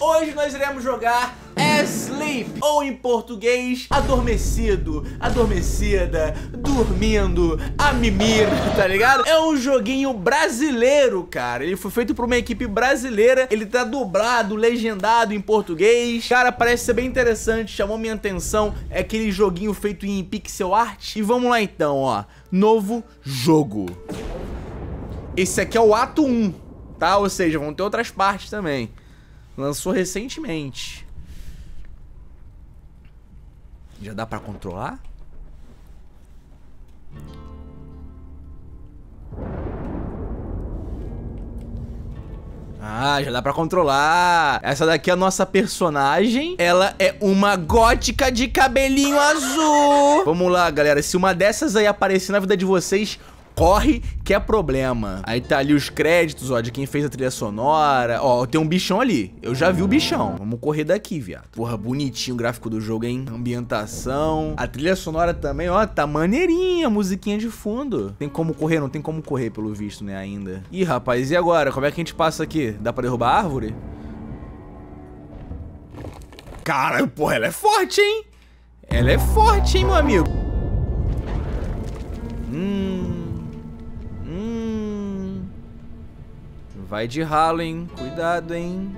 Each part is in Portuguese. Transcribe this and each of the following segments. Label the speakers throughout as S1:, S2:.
S1: hoje nós iremos jogar Asleep, ou em português, adormecido, adormecida, dormindo, a mimir, tá ligado? É um joguinho brasileiro, cara. Ele foi feito por uma equipe brasileira, ele tá dublado, legendado em português. Cara, parece ser bem interessante, chamou minha atenção. É aquele joguinho feito em pixel art. E vamos lá então, ó. Novo jogo. Esse aqui é o ato 1, tá? Ou seja, vão ter outras partes também. Lançou recentemente. Já dá pra controlar? Ah, já dá pra controlar. Essa daqui é a nossa personagem. Ela é uma gótica de cabelinho azul. Vamos lá, galera. Se uma dessas aí aparecer na vida de vocês, corre que é problema. Aí tá ali os créditos, ó, de quem fez a trilha sonora. Ó, tem um bichão ali. Eu já vi o bichão. Vamos correr daqui, viado. Porra, bonitinho o gráfico do jogo, hein? Ambientação. A trilha sonora também, ó, tá maneirinha. Musiquinha de fundo. Tem como correr? Não tem como correr, pelo visto, né, ainda. Ih, rapaz, e agora? Como é que a gente passa aqui? Dá pra derrubar a árvore? Caralho, porra, ela é forte, hein? Ela é forte, hein, meu amigo? Hum... Vai de ralo, hein? Cuidado, hein?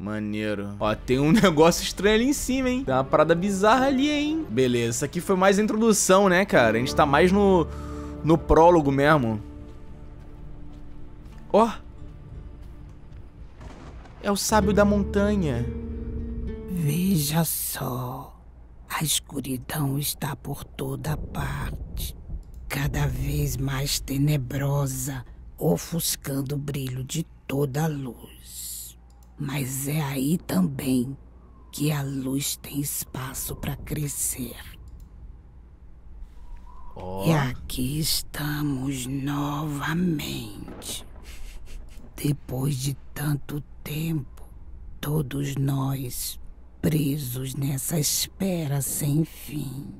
S1: Maneiro. Ó, tem um negócio estranho ali em cima, hein? Tem uma parada bizarra ali, hein? Beleza, isso aqui foi mais a introdução, né, cara? A gente tá mais no, no prólogo mesmo. Ó.
S2: É o sábio da montanha. Veja só. A escuridão está por toda parte cada vez mais
S3: tenebrosa, ofuscando o brilho de toda a luz. Mas é aí também que a luz tem espaço para crescer. Oh. E aqui estamos novamente.
S2: Depois de tanto
S3: tempo, todos nós presos nessa espera sem fim.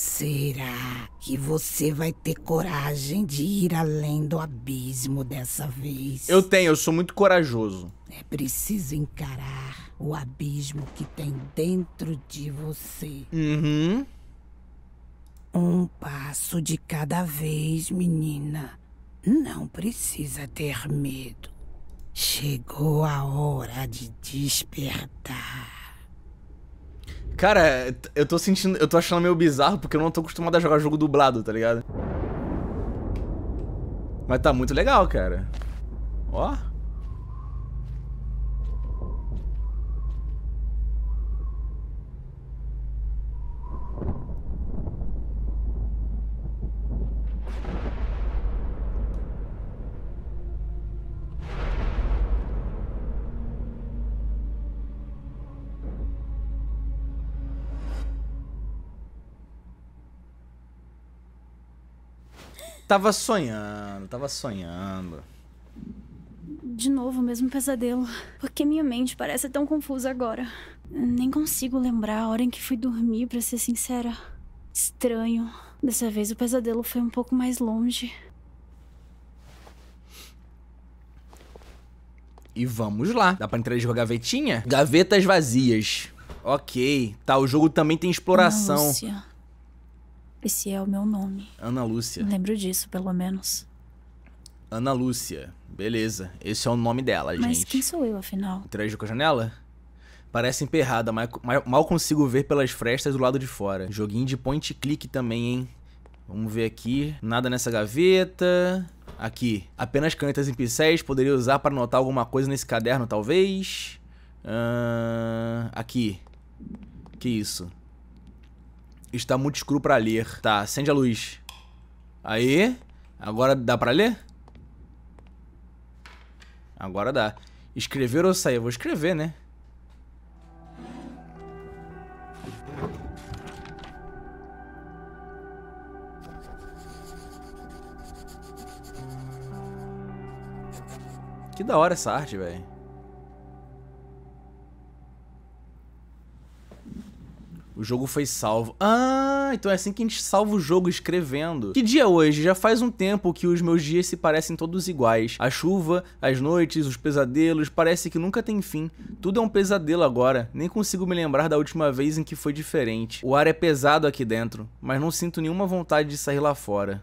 S3: Será que você vai ter coragem de ir além do abismo dessa vez?
S1: Eu tenho, eu sou muito corajoso.
S3: É preciso encarar o abismo que tem dentro de você. Uhum. Um passo de cada vez, menina. Não precisa ter medo. Chegou a
S2: hora de despertar.
S3: Cara,
S1: eu tô sentindo. Eu tô achando meio bizarro porque eu não tô acostumado a jogar jogo dublado, tá ligado? Mas tá muito legal, cara. Ó. Tava sonhando, tava sonhando.
S3: De novo, o mesmo pesadelo. Por que minha mente parece tão confusa agora. Nem consigo lembrar a hora em que fui dormir, para ser sincera. Estranho. Dessa vez o pesadelo foi um pouco mais longe.
S1: E vamos lá. Dá pra entrar e jogar gavetinha? Gavetas vazias. Ok. Tá, o jogo também tem exploração.
S3: Esse é o meu nome.
S1: Ana Lúcia.
S3: Lembro disso, pelo menos.
S1: Ana Lúcia. Beleza. Esse é o nome dela, Mas gente. Mas
S3: quem sou eu, afinal?
S1: Entrejo com a janela? Parece emperrada, mas mal consigo ver pelas frestas do lado de fora. Joguinho de point click também, hein? Vamos ver aqui. Nada nessa gaveta. Aqui. Apenas canetas e pincéis. Poderia usar para anotar alguma coisa nesse caderno, talvez. Uh, aqui. Que isso? Está muito escuro pra ler. Tá, acende a luz. Aí. Agora dá pra ler? Agora dá. Escrever ou sair? Eu vou escrever, né? Que da hora essa arte, velho. O jogo foi salvo. Ah, então é assim que a gente salva o jogo escrevendo. Que dia é hoje? Já faz um tempo que os meus dias se parecem todos iguais. A chuva, as noites, os pesadelos, parece que nunca tem fim. Tudo é um pesadelo agora. Nem consigo me lembrar da última vez em que foi diferente. O ar é pesado aqui dentro, mas não sinto nenhuma vontade de sair lá fora.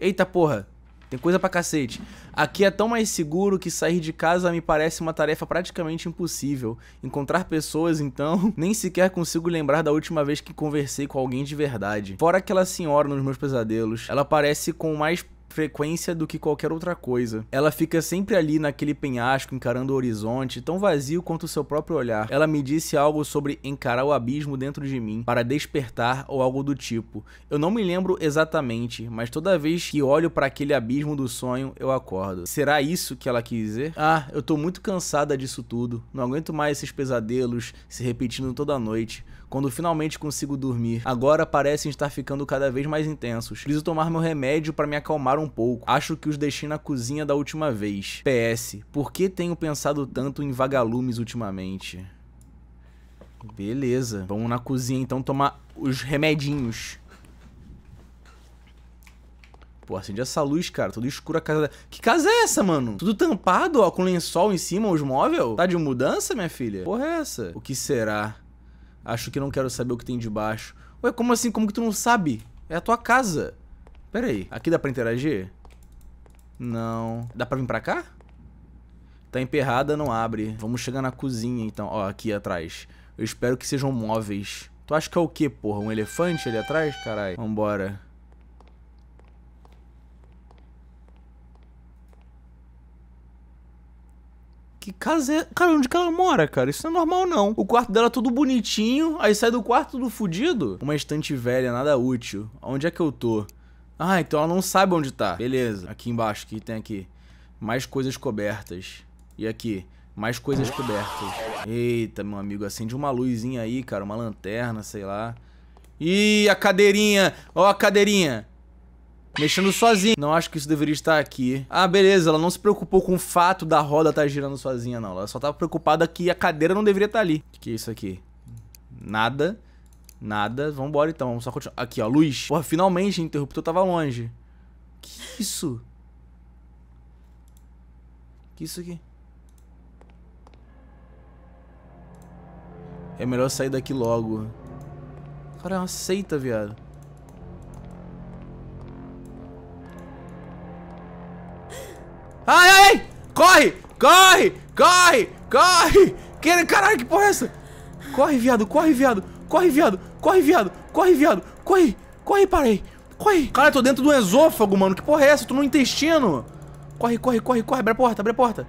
S1: Eita porra, tem coisa pra cacete. Aqui é tão mais seguro que sair de casa me parece uma tarefa praticamente impossível. Encontrar pessoas, então, nem sequer consigo lembrar da última vez que conversei com alguém de verdade. Fora aquela senhora nos meus pesadelos. Ela parece com mais frequência do que qualquer outra coisa. Ela fica sempre ali naquele penhasco encarando o horizonte, tão vazio quanto o seu próprio olhar. Ela me disse algo sobre encarar o abismo dentro de mim para despertar ou algo do tipo. Eu não me lembro exatamente, mas toda vez que olho para aquele abismo do sonho, eu acordo. Será isso que ela quis dizer? Ah, eu tô muito cansada disso tudo. Não aguento mais esses pesadelos se repetindo toda noite. Quando finalmente consigo dormir, agora parecem estar ficando cada vez mais intensos. Preciso tomar meu remédio para me acalmar um pouco. Acho que os deixei na cozinha da última vez. PS, por que tenho pensado tanto em vagalumes ultimamente? Beleza. Vamos na cozinha então tomar os remedinhos. Pô, acende essa luz, cara. Tudo escuro a casa da... Que casa é essa, mano? Tudo tampado, ó, com lençol em cima, os móveis? Tá de mudança, minha filha? Porra é essa? O que será? Acho que não quero saber o que tem de baixo. Ué, como assim? Como que tu não sabe? É a tua casa. Pera aí, aqui dá pra interagir? Não. Dá pra vir pra cá? Tá emperrada, não abre. Vamos chegar na cozinha, então. Ó, aqui atrás. Eu espero que sejam móveis. Tu acha que é o quê, porra? Um elefante ali atrás? Caralho. Vambora. Que casa é. Cara, onde que ela mora, cara? Isso não é normal, não. O quarto dela é todo bonitinho, aí sai do quarto do fudido. Uma estante velha, nada útil. Onde é que eu tô? Ah, então ela não sabe onde tá. Beleza. Aqui embaixo, que tem aqui? Mais coisas cobertas. E aqui? Mais coisas cobertas. Eita, meu amigo, acende uma luzinha aí, cara. Uma lanterna, sei lá. Ih, a cadeirinha! Ó a cadeirinha! mexendo sozinha. Não acho que isso deveria estar aqui. Ah, beleza, ela não se preocupou com o fato da roda estar tá girando sozinha, não. Ela só tava tá preocupada que a cadeira não deveria estar tá ali. O que, que é isso aqui? Nada. Nada. Vambora então, vamos só continuar. Aqui, ó, luz. Porra, finalmente o interruptor tava longe.
S2: Que isso?
S1: Que isso aqui? É melhor sair daqui logo. Cara, é uma seita, viado. Ai, ai, ai! Corre! Corre! Corre! Corre! Que... Caralho, que porra é essa? Corre, viado, corre, viado! Corre, viado! Corre, viado! Corre, viado! Corre! Corre, parei! Corre! Cara, eu tô dentro do esôfago, mano. Que porra é essa? Eu tô no intestino! Corre, corre, corre, corre! Abre a porta, abre a porta!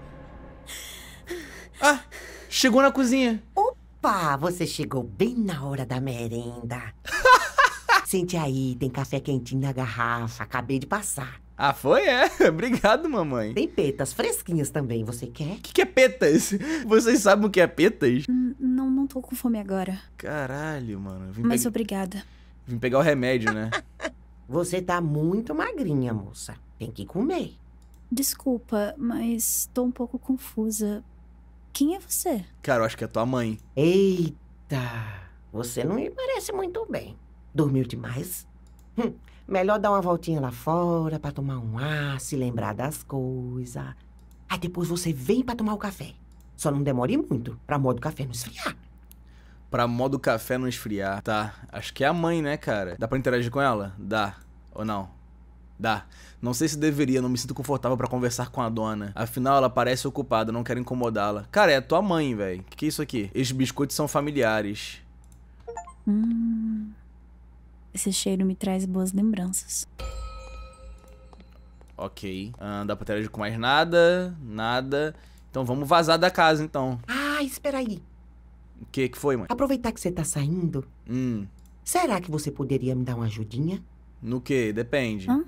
S1: Ah!
S3: Chegou na cozinha! Opa! Você chegou bem na hora da merenda! Sente aí, tem café quentinho na garrafa. Acabei de passar.
S1: Ah, foi? É. Obrigado, mamãe. Tem petas fresquinhas também, você quer? O que, que é petas? Vocês sabem o que é petas?
S3: N não, não tô com fome agora.
S1: Caralho, mano. Vim Mas pe... obrigada. Vim pegar o remédio, né? Você tá muito magrinha, moça. Tem que comer.
S3: Desculpa, mas tô um pouco confusa. Quem é você?
S1: Cara, eu acho que é tua mãe. Eita! Você não me
S3: parece muito bem. Dormiu demais? Hum, Melhor dar uma voltinha lá fora para tomar um ar, se lembrar das coisas. Aí depois você vem para tomar o café. Só não demore muito, pra modo café não esfriar.
S1: Pra modo café não esfriar, tá? Acho que é a mãe, né, cara? Dá pra interagir com ela? Dá. Ou não? Dá. Não sei se deveria, não me sinto confortável para conversar com a dona. Afinal, ela parece ocupada, não quero incomodá-la. Cara, é a tua mãe, velho. Que que é isso aqui? Esses biscoitos são familiares.
S3: Hum. Esse cheiro me traz boas lembranças.
S1: Ok. Ah, dá pra interagir com mais nada. Nada. Então vamos vazar da casa, então. Ah, espera aí. O que que foi, mãe? Aproveitar que você tá saindo. Hum. Será que você poderia me dar uma ajudinha? No que? Depende.
S3: Hã?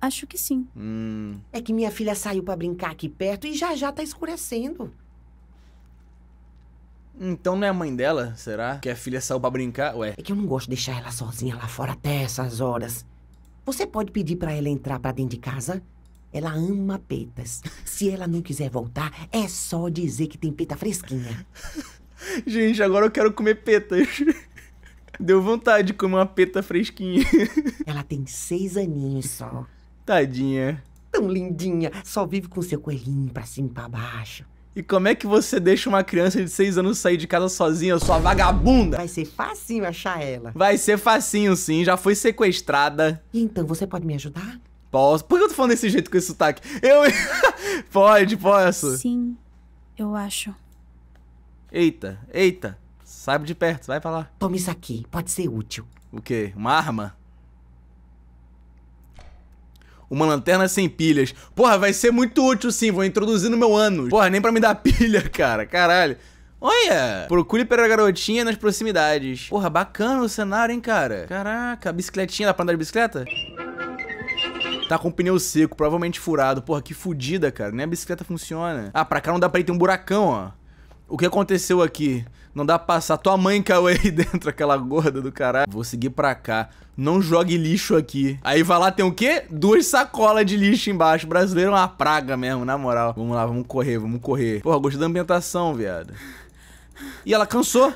S3: Acho que sim.
S1: Hum.
S3: É que minha filha saiu para brincar aqui perto e já já tá escurecendo.
S1: Então não é a mãe dela, será? Que a filha saiu pra brincar? Ué. É que eu não
S3: gosto de deixar ela sozinha lá fora até essas horas. Você pode pedir para ela entrar para dentro de casa? Ela ama petas. Se ela não quiser voltar, é só dizer que
S1: tem peta fresquinha. Gente, agora eu quero comer petas. Deu vontade de comer uma peta fresquinha. Ela tem seis aninhos só. Tadinha. Tão lindinha, só vive com seu coelhinho pra cima e pra baixo. E como é que você deixa uma criança de 6 anos sair de casa sozinha, sua vagabunda? Vai ser facinho achar ela. Vai ser facinho, sim. Já foi sequestrada.
S3: E então, você pode me ajudar?
S1: Posso. Por que eu tô falando desse jeito com esse sotaque? Eu... pode, posso.
S3: Sim, eu acho.
S1: Eita, eita. Saiba de perto, vai pra lá. Toma isso aqui, pode ser útil. O quê? Uma arma? Uma lanterna sem pilhas. Porra, vai ser muito útil sim, vou introduzir no meu ano. Porra, nem pra me dar pilha, cara, caralho. Olha! Procure pela garotinha nas proximidades. Porra, bacana o cenário, hein, cara? Caraca, bicicletinha, dá pra andar de bicicleta? Tá com o pneu seco, provavelmente furado. Porra, que fodida, cara. Nem a bicicleta funciona. Ah, pra cá não dá pra ir, tem um buracão, ó. O que aconteceu aqui? Não dá pra passar. Tua mãe caiu aí dentro, aquela gorda do caralho. Vou seguir pra cá. Não jogue lixo aqui. Aí vai lá, tem o quê? Duas sacolas de lixo embaixo. brasileiro é uma praga mesmo, na moral. Vamos lá, vamos correr, vamos correr. Porra, gostei da ambientação, viado. E ela cansou.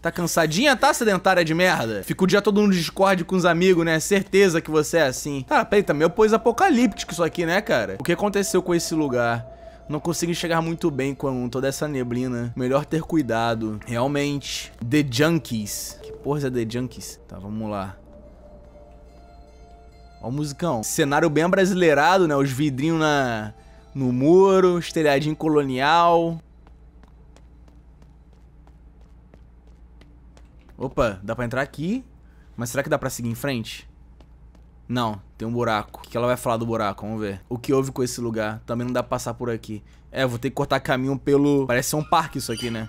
S1: Tá cansadinha, tá, sedentária de merda? Fica o dia todo no Discord com os amigos, né? Certeza que você é assim. Cara, tá, peraí, tá meio é pós-apocalíptico isso aqui, né, cara? O que aconteceu com esse lugar? não consegui chegar muito bem com toda essa neblina. Melhor ter cuidado. Realmente. The Junkies. Que porra é The Junkies? Tá, vamos lá. Ó o musicão. Cenário bem brasileirado, né? Os vidrinhos na... no muro, estelhadinho colonial. Opa, dá pra entrar aqui. Mas será que dá pra seguir em frente? Não, tem um buraco. O que ela vai falar do buraco? Vamos ver. O que houve com esse lugar? Também não dá pra passar por aqui. É, vou ter que cortar caminho pelo... Parece ser um parque isso aqui, né?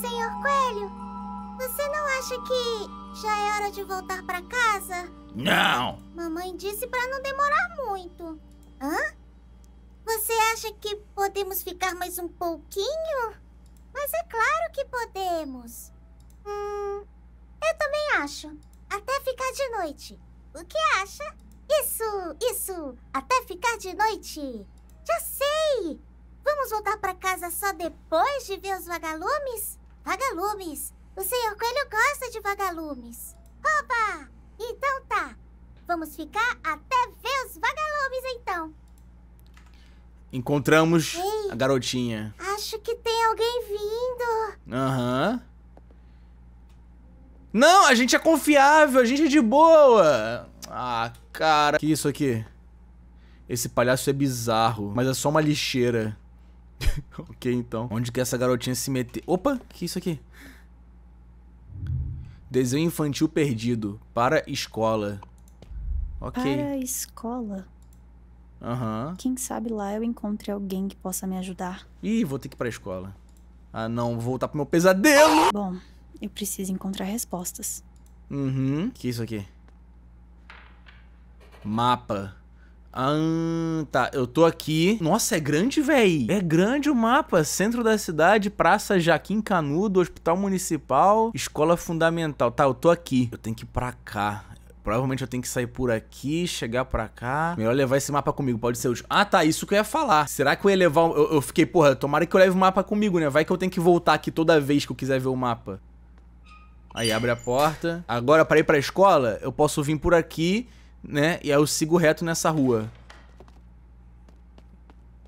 S2: Senhor Coelho,
S3: você não acha que já é hora de voltar pra casa?
S4: Não!
S3: Mamãe disse pra não demorar muito. Hã? Você acha que podemos ficar mais um pouquinho? Mas é claro que podemos. Hum, eu também acho. Até ficar de noite. O que acha? Isso, isso. Até ficar de noite. Já sei. Vamos voltar para casa só depois de ver os vagalumes? Vagalumes. O senhor coelho gosta de vagalumes. Opa! Então tá. Vamos ficar até ver os vagalumes então.
S1: Encontramos Ei, a garotinha.
S3: Acho que tem alguém vindo.
S1: Aham. Uhum. Não, a gente é confiável, a gente é de boa. Ah, cara. Que isso aqui? Esse palhaço é bizarro, mas é só uma lixeira. ok, então. Onde que essa garotinha se meter? Opa, que isso aqui? Desenho infantil perdido. Para escola. Ok. Para
S3: escola? Aham. Uhum. Quem sabe lá eu encontre alguém que possa me ajudar.
S1: Ih, vou ter que ir pra escola. Ah, não, vou voltar pro meu pesadelo!
S3: Bom, eu preciso encontrar respostas.
S1: Uhum. Que é isso aqui? Mapa. Ah, tá. Eu tô aqui. Nossa, é grande, véi. É grande o mapa. Centro da cidade, Praça Jaquim Canudo, Hospital Municipal, Escola Fundamental. Tá, eu tô aqui. Eu tenho que ir pra cá. Provavelmente eu tenho que sair por aqui, chegar pra cá. Melhor levar esse mapa comigo, pode ser útil. Ah, tá, isso que eu ia falar. Será que eu ia levar... Eu, eu fiquei, porra, tomara que eu leve o mapa comigo, né? Vai que eu tenho que voltar aqui toda vez que eu quiser ver o mapa. Aí abre a porta. Agora, pra ir pra escola, eu posso vir por aqui, né? E aí eu sigo reto nessa rua.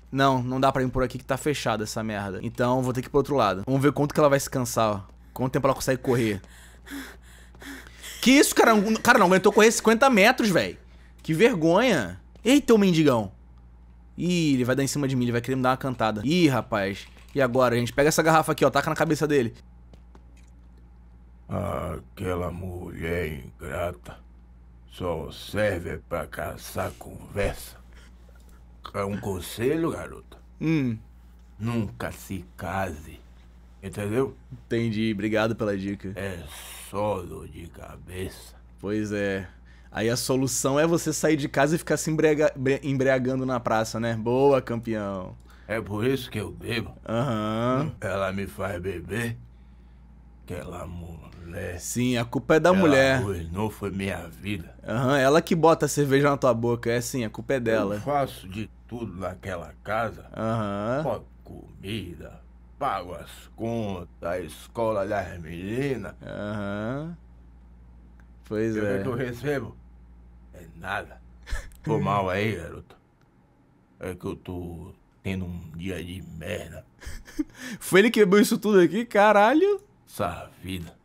S1: Não, não dá pra ir por aqui que tá fechada essa merda. Então, vou ter que ir pro outro lado. Vamos ver quanto que ela vai se cansar, ó. Quanto tempo ela consegue correr. Que isso, cara? Cara, não aguentou correr 50 metros, velho. Que vergonha. Eita, o mendigão. Ih, ele vai dar em cima de mim, ele vai querer me dar uma cantada. Ih, rapaz. E agora, gente? Pega essa garrafa aqui, ó. Taca na cabeça dele.
S2: Aquela mulher ingrata só serve pra caçar conversa. É um conselho, garoto. Hum. Nunca se case. Entendeu? Entendi. Obrigado pela dica.
S1: É só dor de cabeça. Pois é. Aí a solução é você sair de casa e ficar se embriaga... embriagando na praça, né? Boa, campeão. É por isso
S2: que eu bebo. Aham. Uhum. Ela me faz beber. Aquela mulher. Sim, a culpa é da ela mulher. Ela foi minha vida.
S1: Aham, uhum. ela que bota a cerveja
S2: na tua boca. É sim, a culpa é dela. Eu faço de tudo naquela casa. Aham. Uhum. Comida, pago as contas, a escola das meninas. Aham. Pois é. O que eu recebo é nada. Tô mal aí, garoto. É que eu tô tendo um dia de merda.
S1: Foi ele que quebrou isso tudo aqui? Caralho.
S2: Essa vida.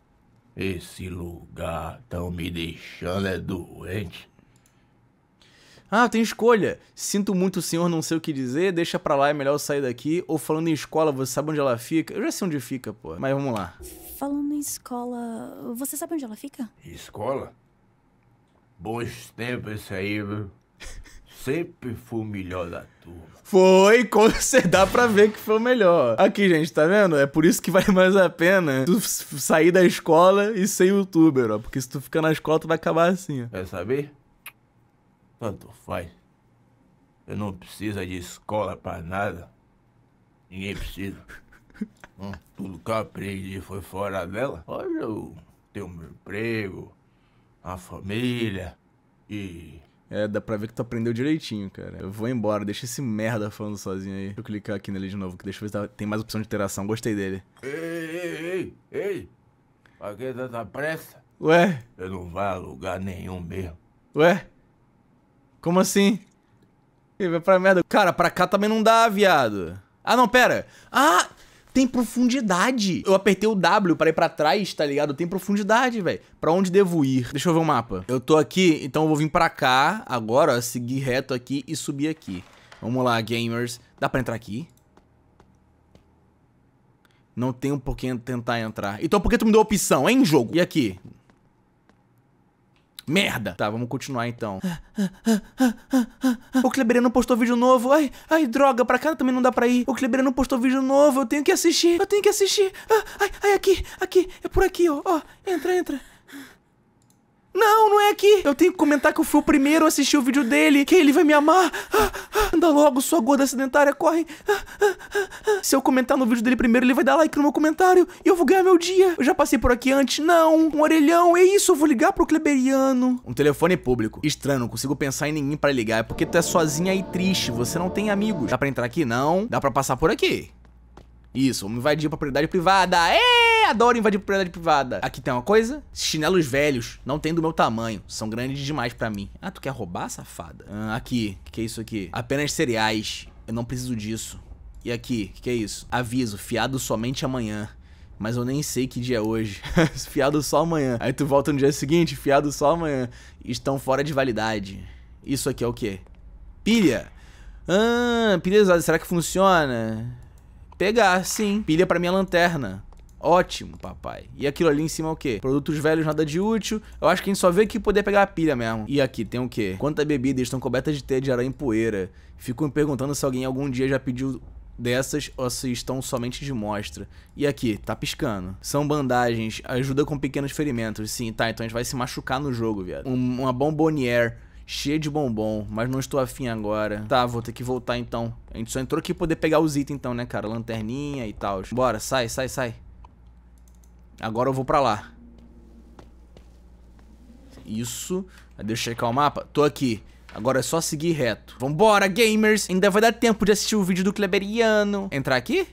S2: Esse lugar tão me deixando é doente.
S1: Ah, tem escolha. Sinto muito, senhor, não sei o que dizer, deixa pra lá, é melhor eu sair daqui. Ou falando em escola, você sabe onde ela fica? Eu já sei onde fica, pô. Mas vamos lá.
S3: Falando em escola, você sabe onde ela fica?
S2: Escola? Bons tempos isso aí, viu? sempre foi o melhor da turma.
S1: Foi, Como você dá pra ver que foi o melhor. Aqui, gente, tá vendo? É por isso que vale mais a pena tu sair da escola
S2: e ser youtuber, ó. Porque se tu ficar na escola, tu vai acabar assim, ó. Quer saber? Tanto faz. eu não precisa de escola pra nada. Ninguém precisa. Hum, tudo que eu aprendi foi fora dela. Hoje eu tenho meu emprego, a família e. É,
S1: dá pra ver que tu aprendeu direitinho, cara. Eu vou embora, deixa esse merda falando sozinho aí. Deixa eu clicar aqui nele de novo, que deixa eu ver se tem mais opção de interação. Gostei dele.
S2: Ei, ei, ei, ei! Pra que tanta pressa? Ué? Eu não vou a lugar
S1: nenhum mesmo. Ué? Como assim? Ele vai pra merda. Cara, pra cá também não dá, viado. Ah, não, pera. Ah, tem profundidade. Eu apertei o W pra ir para trás, tá ligado? Tem profundidade, velho. Para onde devo ir? Deixa eu ver o mapa. Eu tô aqui, então eu vou vir para cá agora, seguir reto aqui e subir aqui. Vamos lá, gamers. Dá para entrar aqui? Não tenho por que tentar entrar. Então por que tu me deu opção, hein, jogo? E aqui? Merda! Tá, vamos continuar então. Ah, ah, ah, o não postou vídeo novo. Ai, ai, droga, pra cá também não dá pra ir. O não postou vídeo novo, eu tenho que assistir. Eu tenho que assistir. ai, ai, aqui, aqui, é por aqui, ó. Ó, entra, entra. Não, não é aqui. Eu tenho que comentar que eu fui o primeiro a assistir o vídeo dele, que ele vai me amar. Anda logo, sua gorda sedentária, corre. Se eu comentar no vídeo dele primeiro, ele vai dar like no meu comentário e eu vou ganhar meu dia. Eu já passei por aqui antes. Não, um orelhão, é isso, eu vou ligar pro Kleberiano. Um telefone público. Estranho, não consigo pensar em ninguém para ligar. É porque tu é sozinha e triste, você não tem amigos. Dá pra entrar aqui? Não. Dá pra passar por aqui. Isso, vamos invadir propriedade privada. Ei! adoro invadir propriedade privada. Aqui tem uma coisa? Chinelos velhos, não tem do meu tamanho, são grandes demais pra mim. Ah, tu quer roubar, safada? Ah, aqui, que que é isso aqui? Apenas cereais, eu não preciso disso. E aqui, que que é isso? Aviso, fiado somente amanhã. Mas eu nem sei que dia é hoje. fiado só amanhã. Aí tu volta no dia seguinte, fiado só amanhã. Estão fora de validade. Isso aqui é o quê? Pilha. Ah, pilha usada, será que funciona? Pegar, sim. Pilha pra minha lanterna. Ótimo, papai. E aquilo ali em cima é o quê? Produtos velhos, nada de útil. Eu acho que a gente só veio aqui poder pegar a pilha mesmo. E aqui tem o quê? Quantas bebidas estão cobertas de teia de aranha em poeira? Fico me perguntando se alguém algum dia já pediu dessas ou se estão somente de mostra. E aqui, tá piscando. São bandagens, ajuda com pequenos ferimentos. Sim, tá, então a gente vai se machucar no jogo, viado. Um, uma bombonier cheia de bombom, mas não estou afim agora. Tá, vou ter que voltar então. A gente só entrou aqui poder pegar os itens então, né, cara? Lanterninha e tal. Bora, sai, sai, sai. Agora eu vou pra lá. Isso. Deixa eu checar o mapa. Tô aqui. Agora é só seguir reto. Vambora, gamers! Ainda vai dar tempo de assistir o vídeo do Kleberiano. Entrar aqui?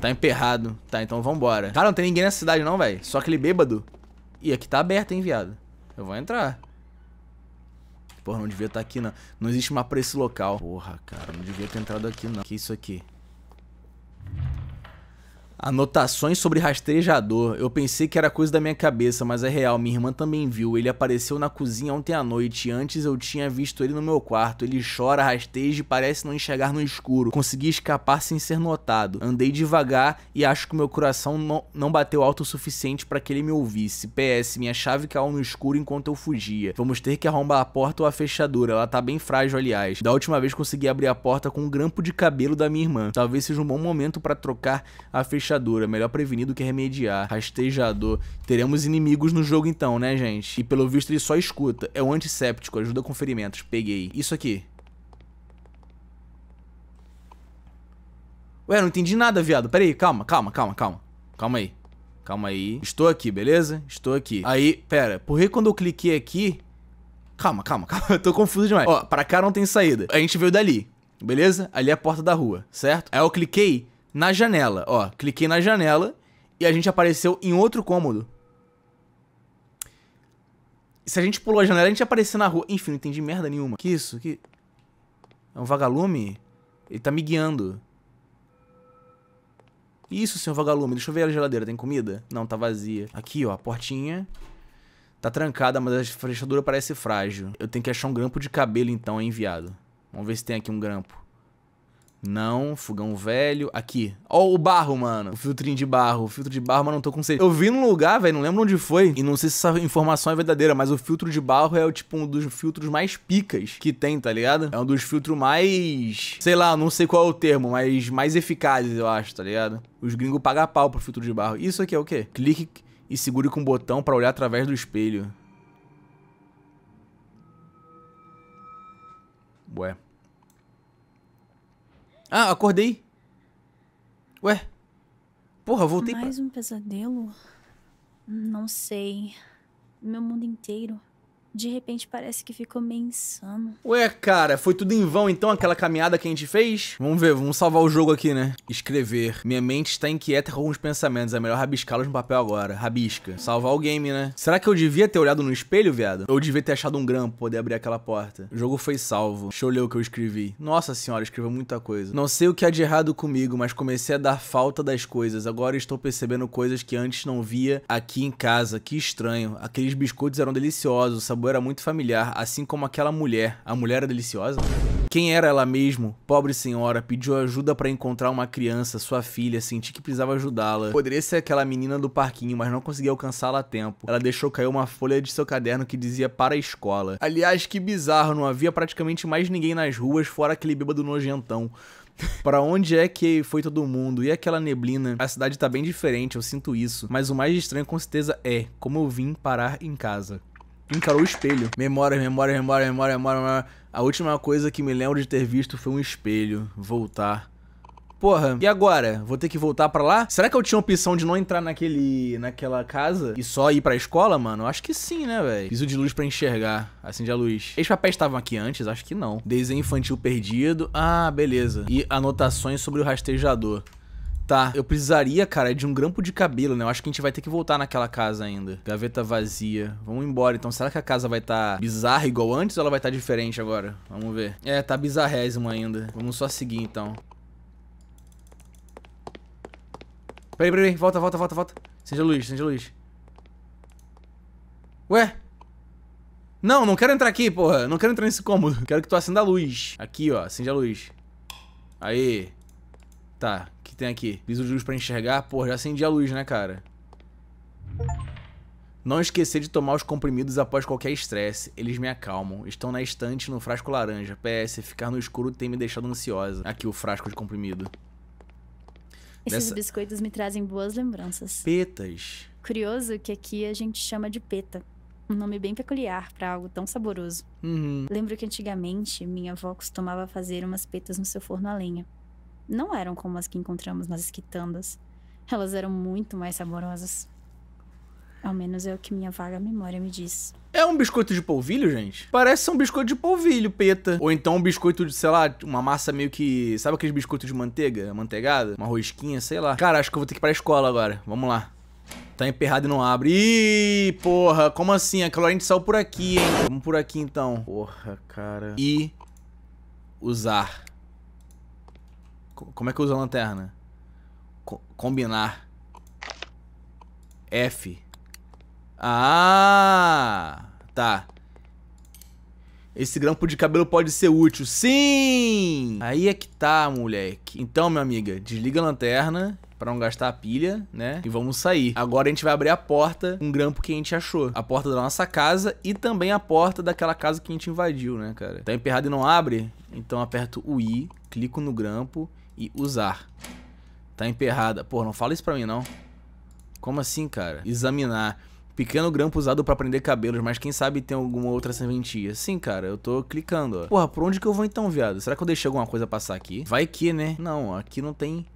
S1: Tá emperrado. Tá, então vambora. Cara, não tem ninguém nessa cidade não, velho. Só aquele bêbado. Ih, aqui tá aberto, hein, viado. Eu vou entrar. Porra, não devia estar tá aqui, não. Não existe mapa pra esse local. Porra, cara, não devia ter entrado aqui, não. Que isso aqui? Anotações sobre rastrejador. Eu pensei que era coisa da minha cabeça, mas é real. Minha irmã também viu. Ele apareceu na cozinha ontem à noite. Antes eu tinha visto ele no meu quarto. Ele chora, rasteja e parece não enxergar no escuro. Consegui escapar sem ser notado. Andei devagar e acho que meu coração não, bateu alto o suficiente para que ele me ouvisse. PS, minha chave caiu no escuro enquanto eu fugia. Vamos ter que arrombar a porta ou a fechadura. Ela tá bem frágil, aliás. Da última vez consegui abrir a porta com um grampo de cabelo da minha irmã. Talvez seja um bom momento para trocar a fechadura é Melhor prevenir do que remediar. Rastejador. Teremos inimigos no jogo então, né, gente? E pelo visto ele só escuta. É um antisséptico, ajuda com ferimentos. Peguei. Isso aqui. Ué, não entendi nada, viado. Pera aí, calma, calma, calma, calma. Calma aí. Calma aí. Estou aqui, beleza? Estou aqui. Aí, pera. Por que quando eu cliquei aqui... Calma, calma, calma. Eu tô confuso demais. Ó, pra cá não tem saída. A gente veio dali, beleza? Ali é a porta da rua, certo? Aí eu cliquei na janela. Ó, cliquei na janela e a gente apareceu em outro cômodo. Se a gente pulou a janela, a gente apareceu na rua. Enfim, não entendi merda nenhuma. Que isso? Que... É um vagalume? Ele tá me guiando. Isso, senhor vagalume. Deixa eu ver a geladeira. Tem comida? Não, tá vazia. Aqui, ó, a portinha. Tá trancada, mas a fechadura parece frágil. Eu tenho que achar um grampo de cabelo, então, hein, viado? Vamos ver se tem aqui um grampo. Não, fogão velho. Aqui. Ó, o barro, mano. O filtrinho de barro. O filtro de barro, mas não tô com sede. Eu vi num lugar, velho, não lembro onde foi. E não sei se essa informação é verdadeira, mas o filtro de barro é, tipo, um dos filtros mais picas que tem, tá ligado? É um dos filtros mais. Sei lá, não sei qual é o termo, mas mais eficazes, eu acho, tá ligado? Os gringos pagam pau pro filtro de barro. Isso aqui é o quê? Clique e segure com o botão para olhar através do espelho. Ué. Ah, acordei.
S2: Ué? Porra, voltei Mais
S3: pra... um pesadelo? Não sei. Meu mundo inteiro. De repente parece que ficou meio insano.
S1: Ué, cara, foi tudo em vão então aquela caminhada que a gente fez? Vamos ver, vamos salvar o jogo aqui, né? Escrever. Minha mente está inquieta com alguns pensamentos. É melhor rabiscá-los no papel agora. Rabisca. Salvar o game, né? Será que eu devia ter olhado no espelho, viado? Ou eu devia ter achado um grampo pra poder abrir aquela porta? O jogo foi salvo. Deixa eu ler o que eu escrevi. Nossa senhora, escreveu muita coisa. Não sei o que há de errado comigo, mas comecei a dar falta das coisas. Agora estou percebendo coisas que antes não via aqui em casa. Que estranho. Aqueles biscoitos eram deliciosos. O sabor era muito familiar, assim como aquela mulher. A mulher era deliciosa? Quem era ela mesmo? Pobre senhora, pediu ajuda para encontrar uma criança, sua filha, senti que precisava ajudá-la. Poderia ser aquela menina do parquinho, mas não conseguia alcançá-la a tempo. Ela deixou cair uma folha de seu caderno que dizia para a escola. Aliás, que bizarro, não havia praticamente mais ninguém nas ruas, fora aquele bêbado nojentão. para onde é que foi todo mundo? E aquela neblina? A cidade tá bem diferente, eu sinto isso. Mas o mais estranho com certeza é como eu vim parar em casa encarou o espelho. Memória, memória, memória, memória, memória, memória. A última coisa que me lembro de ter visto foi um espelho. Voltar. Porra, e agora? Vou ter que voltar para lá? Será que eu tinha a opção de não entrar naquele. naquela casa e só ir pra escola, mano? Acho que sim, né, velho? Piso de luz para enxergar. Acende a luz. Esses papéis estavam aqui antes? Acho que não. Desenho infantil perdido. Ah, beleza. E anotações sobre o rastejador. Tá, eu precisaria, cara, de um grampo de cabelo, né? Eu acho que a gente vai ter que voltar naquela casa ainda. Gaveta vazia. Vamos embora, então. Será que a casa vai estar tá bizarra igual antes ou ela vai estar tá diferente agora? Vamos ver. É, tá bizarrésimo ainda. Vamos só seguir, então. Peraí, peraí, volta, volta, volta, volta. Seja luz, seja luz. Ué? Não, não quero entrar aqui, porra. Não quero entrar nesse cômodo. Quero que tu acenda a luz. Aqui, ó, acende a luz. Aí. Tá, o que tem aqui? Viso de luz pra enxergar. Pô, já acendi a luz, né, cara? Não esquecer de tomar os comprimidos após qualquer estresse. Eles me acalmam. Estão na estante no frasco laranja. PS, ficar no escuro tem me deixado ansiosa. Aqui o frasco de comprimido.
S3: Esses Dessa... biscoitos me trazem boas lembranças.
S1: Petas.
S3: Curioso que aqui a gente chama de peta. Um nome bem peculiar para algo tão saboroso. Uhum. Lembro que antigamente minha avó costumava fazer umas petas no seu forno a lenha não eram como as que encontramos nas quitandas. Elas eram muito mais saborosas. Ao menos é o que minha vaga memória me diz. É
S1: um biscoito de polvilho, gente? Parece ser um biscoito de polvilho, peta. Ou então um biscoito de, sei lá, uma massa meio que. Sabe aqueles biscoitos de manteiga? Manteigada? Uma rosquinha, sei lá. Cara, acho que eu vou ter que ir pra escola agora. Vamos lá. Tá emperrado e não abre. Ih, porra, como assim? A gente saiu por aqui, hein? Vamos por aqui então. Porra, cara. E. Usar. Como é que usa a lanterna? Co combinar. F. Ah, tá. Esse grampo de cabelo pode ser útil. Sim! Aí é que tá, moleque. Então, minha amiga, desliga a lanterna para não gastar a pilha, né? E vamos sair. Agora a gente vai abrir a porta com um grampo que a gente achou. A porta da nossa casa e também a porta daquela casa que a gente invadiu, né, cara? Tá emperrado e não abre? Então aperto o I, clico no grampo e usar. Tá emperrada. Pô, não fala isso pra mim, não. Como assim, cara? Examinar. Pequeno grampo usado para prender cabelos, mas quem sabe tem alguma outra serventia. Sim, cara, eu tô clicando, ó. Porra, por onde que eu vou então, viado? Será que eu deixei alguma coisa passar aqui? Vai que, né? Não, aqui não tem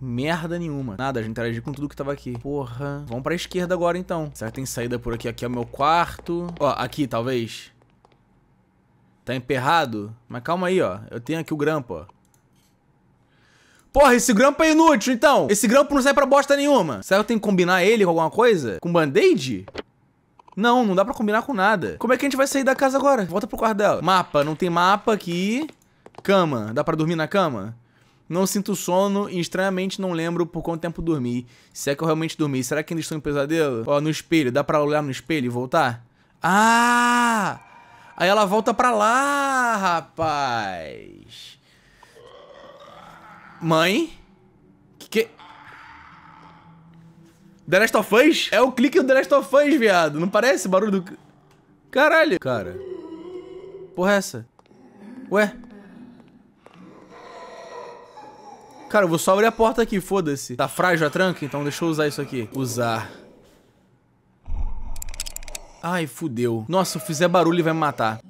S1: merda nenhuma. Nada, a gente interagiu com tudo que tava aqui. Porra. Vamos pra esquerda agora, então. Será que tem saída por aqui? Aqui é o meu quarto. Ó, aqui, talvez. Tá emperrado? Mas calma aí, ó. Eu tenho aqui o grampo, ó. Porra, esse grampo é inútil, então. Esse grampo não sai pra bosta nenhuma. Será que eu tenho que combinar ele com alguma coisa? Com band-aid? Não, não dá pra combinar com nada. Como é que a gente vai sair da casa agora? Volta pro quarto dela. Mapa, não tem mapa aqui. Cama, dá pra dormir na cama? Não sinto sono e estranhamente não lembro por quanto tempo dormi. Se é que eu realmente dormi, será que ainda estou em pesadelo? Ó, no espelho, dá pra olhar no espelho e voltar? Ah! Aí ela volta pra lá, rapaz. Mãe? Que que... The Last of Us? É o clique do The Last of Us, viado. Não parece o barulho do... Caralho. Cara. Porra é essa? Ué? Cara, eu vou só abrir a porta aqui, foda-se. Tá frágil a tranca? Então deixa eu usar isso aqui. Usar. Ai, fudeu. Nossa, se eu fizer barulho, ele vai me matar.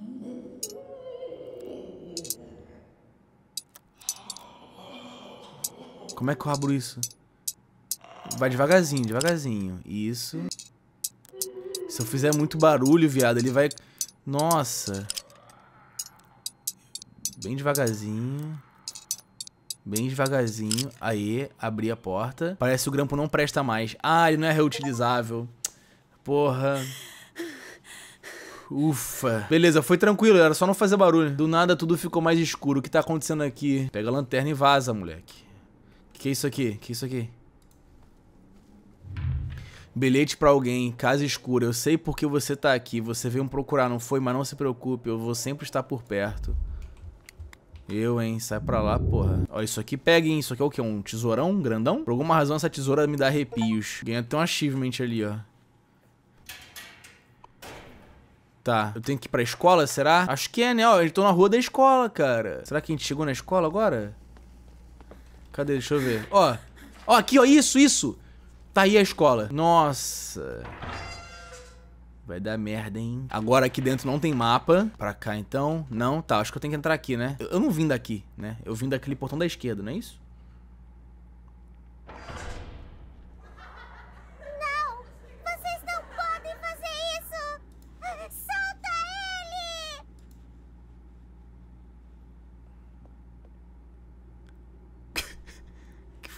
S1: Como é que eu abro isso? Vai devagarzinho, devagarzinho. Isso. Se eu fizer muito barulho, viado, ele vai... Nossa. Bem devagarzinho. Bem devagarzinho. Aí, abri a porta. Parece que o grampo não presta mais. Ah, ele não é reutilizável. Porra.
S2: Ufa.
S1: Beleza, foi tranquilo, era só não fazer barulho. Do nada tudo ficou mais escuro. O que tá acontecendo aqui? Pega a lanterna e vaza, moleque. Que isso aqui? Que isso aqui? Bilhete para alguém, casa escura. Eu sei porque você tá aqui. Você veio me procurar, não foi? Mas não se preocupe, eu vou sempre estar por perto. Eu, hein? Sai pra lá, porra. Ó, isso aqui pega, hein? Isso aqui é o quê? Um tesourão grandão? Por alguma razão essa tesoura me dá arrepios. Ganha até um achievement ali, ó. Tá. Eu tenho que ir pra escola, será? Acho que é, né? Ó, eu tô na rua da escola, cara. Será que a gente chegou na escola agora? Cadê? Deixa eu ver. Ó. Ó, aqui, ó. Isso, isso. Tá aí a escola. Nossa. Vai dar merda, hein? Agora aqui dentro não tem mapa. Pra cá, então. Não, tá. Acho que eu tenho que entrar aqui, né? Eu, eu não vim daqui, né? Eu vim daquele portão da esquerda, não é isso?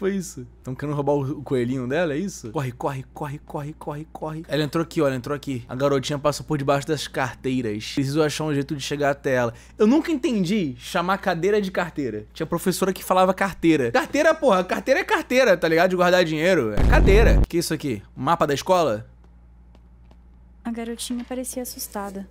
S1: foi isso? Estão querendo roubar o coelhinho dela, é isso? Corre, corre, corre, corre, corre, corre. Ela entrou aqui, olha, entrou aqui. A garotinha passou por debaixo das carteiras. Preciso achar um jeito de chegar até ela. Eu nunca entendi chamar cadeira de carteira. Tinha professora que falava carteira. Carteira, porra, carteira é carteira, tá ligado? De guardar dinheiro. É cadeira. O que é isso aqui? Mapa da escola?
S3: A garotinha parecia assustada.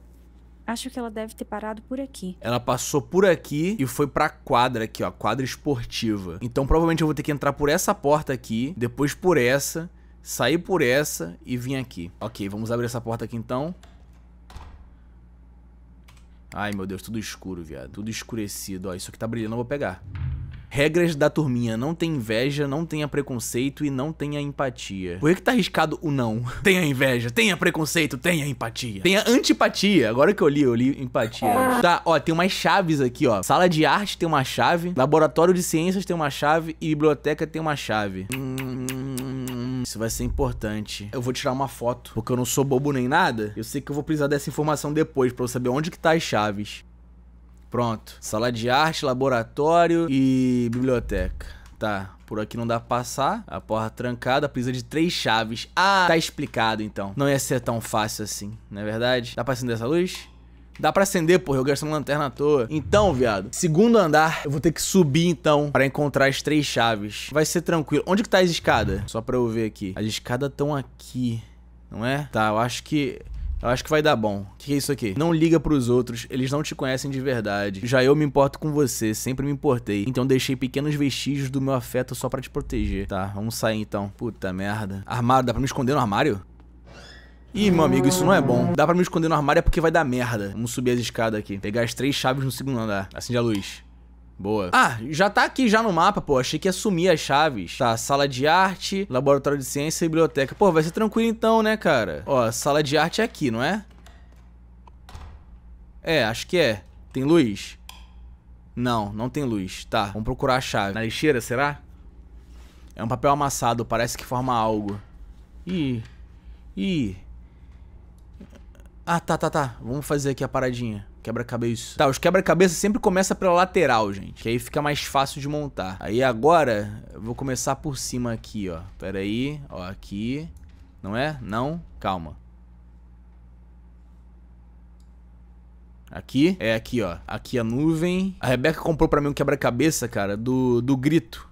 S3: Acho que ela deve ter parado por aqui.
S1: Ela passou por aqui e foi pra quadra aqui, ó. Quadra esportiva. Então provavelmente eu vou ter que entrar por essa porta aqui, depois por essa, sair por essa e vir aqui. Ok, vamos abrir essa porta aqui então. Ai, meu Deus, tudo escuro, viado. Tudo escurecido. Ó, isso aqui tá brilhando, eu vou pegar. Regras da turminha: não tenha inveja, não tenha preconceito e não tenha empatia. Por que, tá arriscado o não? Tenha inveja, tenha preconceito, tenha empatia. Tenha antipatia. Agora que eu li, eu li empatia. Ah. Tá, ó, tem umas chaves aqui, ó. Sala de arte tem uma chave, laboratório de ciências tem uma chave e biblioteca tem uma chave. Hum, isso vai ser importante. Eu vou tirar uma foto, porque eu não sou bobo nem nada. Eu sei que eu vou precisar dessa informação depois para eu saber onde que tá as chaves. Pronto. Sala de arte, laboratório e biblioteca. Tá, por aqui não dá pra passar. A porta trancada, precisa de três chaves. Ah, tá explicado então. Não ia ser tão fácil assim, não é verdade? Dá pra acender essa luz? Dá pra acender, porra, eu gastei uma lanterna à toa. Então, viado, segundo andar, eu vou ter que subir, então, pra encontrar as três chaves. Vai ser tranquilo. Onde que tá as escadas? Só pra eu ver aqui. As escadas estão aqui, não é? Tá, eu acho que... Eu acho que vai dar bom. O que é isso aqui? Não liga para os outros, eles não te conhecem de verdade. Já eu me importo com você, sempre me importei. Então deixei pequenos vestígios do meu afeto só para te proteger. Tá, vamos sair então. Puta merda. Armário, dá pra me esconder no armário? Ih, meu amigo, isso não é bom. Dá pra me esconder no armário é porque vai dar merda. Vamos subir as escadas aqui. Pegar as três chaves no segundo andar. Acende a luz. Boa. Ah, já tá aqui já no mapa, pô. Achei que ia sumir as chaves. Tá, sala de arte, laboratório de ciência e biblioteca. Pô, vai ser tranquilo então, né, cara? Ó, sala de arte é aqui, não é? É, acho que é. Tem luz? Não, não tem luz. Tá, vamos procurar a chave. Na lixeira, será? É um papel amassado, parece que forma algo. Ih. Ih. Ah, tá, tá, tá. Vamos fazer aqui a paradinha. Quebra-cabeça. Tá, os quebra-cabeça sempre começa pela lateral, gente. Que aí fica mais fácil de montar. Aí agora, eu vou começar por cima aqui, ó. Pera aí, ó, aqui. Não é? Não? Calma. Aqui, é aqui, ó. Aqui a nuvem. A Rebeca comprou pra mim um quebra-cabeça, cara, do, do grito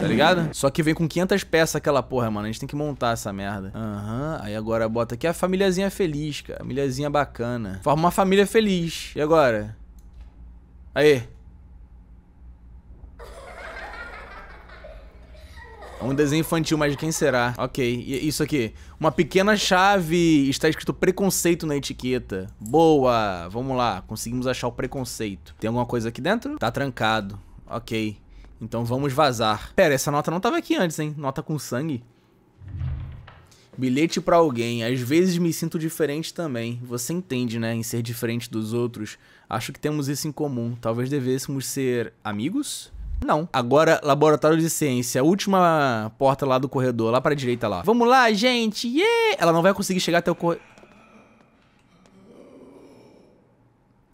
S1: tá uhum. ligado? Só que vem com 500 peças aquela porra, mano. A gente tem que montar essa merda. Aham. Uhum. Aí agora bota aqui a famíliazinha feliz, cara. Famíliazinha bacana. Forma uma família feliz. E agora? Aí. É um desenho infantil, mas de quem será? Ok, e isso aqui. Uma pequena chave. Está escrito preconceito na etiqueta. Boa! Vamos lá, conseguimos achar o preconceito. Tem alguma coisa aqui dentro? Tá trancado. Ok. Então vamos vazar. Pera, essa nota não tava aqui antes, hein? Nota com sangue. Bilhete para alguém. Às vezes me sinto diferente também. Você entende, né? Em ser diferente dos outros. Acho que temos isso em comum. Talvez devêssemos ser amigos? Não. Agora, laboratório de ciência, última porta lá do corredor, lá pra direita lá. Vamos lá, gente! Yeah! Ela não vai conseguir chegar até o corredor.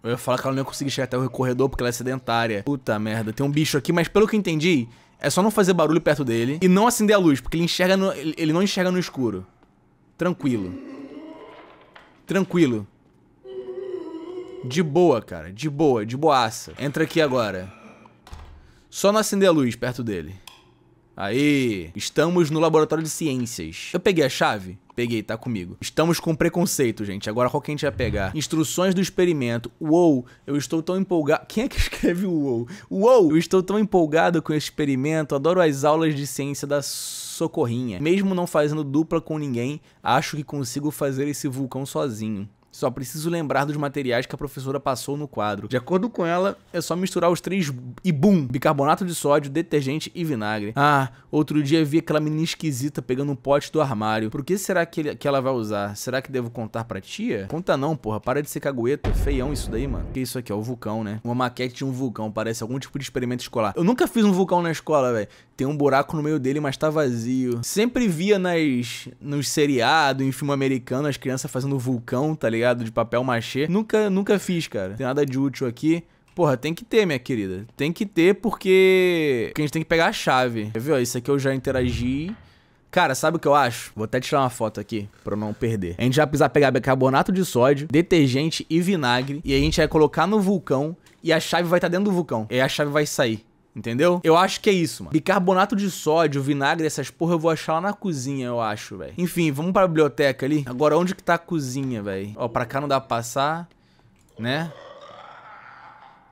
S1: Eu ia falar que ela não ia conseguir chegar até o corredor porque ela é sedentária. Puta merda, tem um bicho aqui, mas pelo que eu entendi, é só não fazer barulho perto dele e não acender a luz, porque ele enxerga no, ele não enxerga no escuro. Tranquilo. Tranquilo. De boa, cara. De boa, de boaça. Entra aqui agora. Só não acender a luz perto dele. Aí, estamos no laboratório de ciências. Eu peguei a chave? Peguei, tá comigo. Estamos com preconceito, gente. Agora qual que a gente vai pegar? Instruções do experimento. Uou, eu estou tão empolgado. Quem é que escreve uou? Uou, eu estou tão empolgado com esse experimento. Adoro as aulas de ciência da Socorrinha. Mesmo não fazendo dupla com ninguém, acho que consigo fazer esse vulcão sozinho. Só preciso lembrar dos materiais que a professora passou no quadro. De acordo com ela, é só misturar os três e bum, bicarbonato de sódio, detergente e vinagre. Ah, outro dia vi aquela menina esquisita pegando um pote do armário. Por que será que, ele, que ela vai usar? Será que devo contar pra tia? Conta não, porra. Para de ser cagueta. Feião isso daí, mano. Que isso aqui, ó. É o vulcão, né? Uma maquete de um vulcão. Parece algum tipo de experimento escolar. Eu nunca fiz um vulcão na escola, velho. Tem um buraco no meio dele, mas tá vazio. Sempre via nas, nos seriados, em filme americano, as crianças fazendo vulcão, tá ligado? ligado? De papel machê. Nunca, nunca fiz, cara. tem nada de útil aqui. Porra, tem que ter, minha querida. Tem que ter porque... porque a gente tem que pegar a chave. Quer ver? Ó, isso aqui eu já interagi. Cara, sabe o que eu acho? Vou até tirar uma foto aqui pra não perder. A gente vai precisar pegar bicarbonato de sódio, detergente e vinagre. E a gente vai colocar no vulcão e a chave vai estar tá dentro do vulcão. E aí a chave vai sair entendeu? Eu acho que é isso, mano. Bicarbonato de sódio, vinagre, essas porra eu vou achar lá na cozinha, eu acho, velho. Enfim, vamos pra biblioteca ali. Agora, onde que tá a cozinha, velho? Ó, pra cá não dá pra passar, né?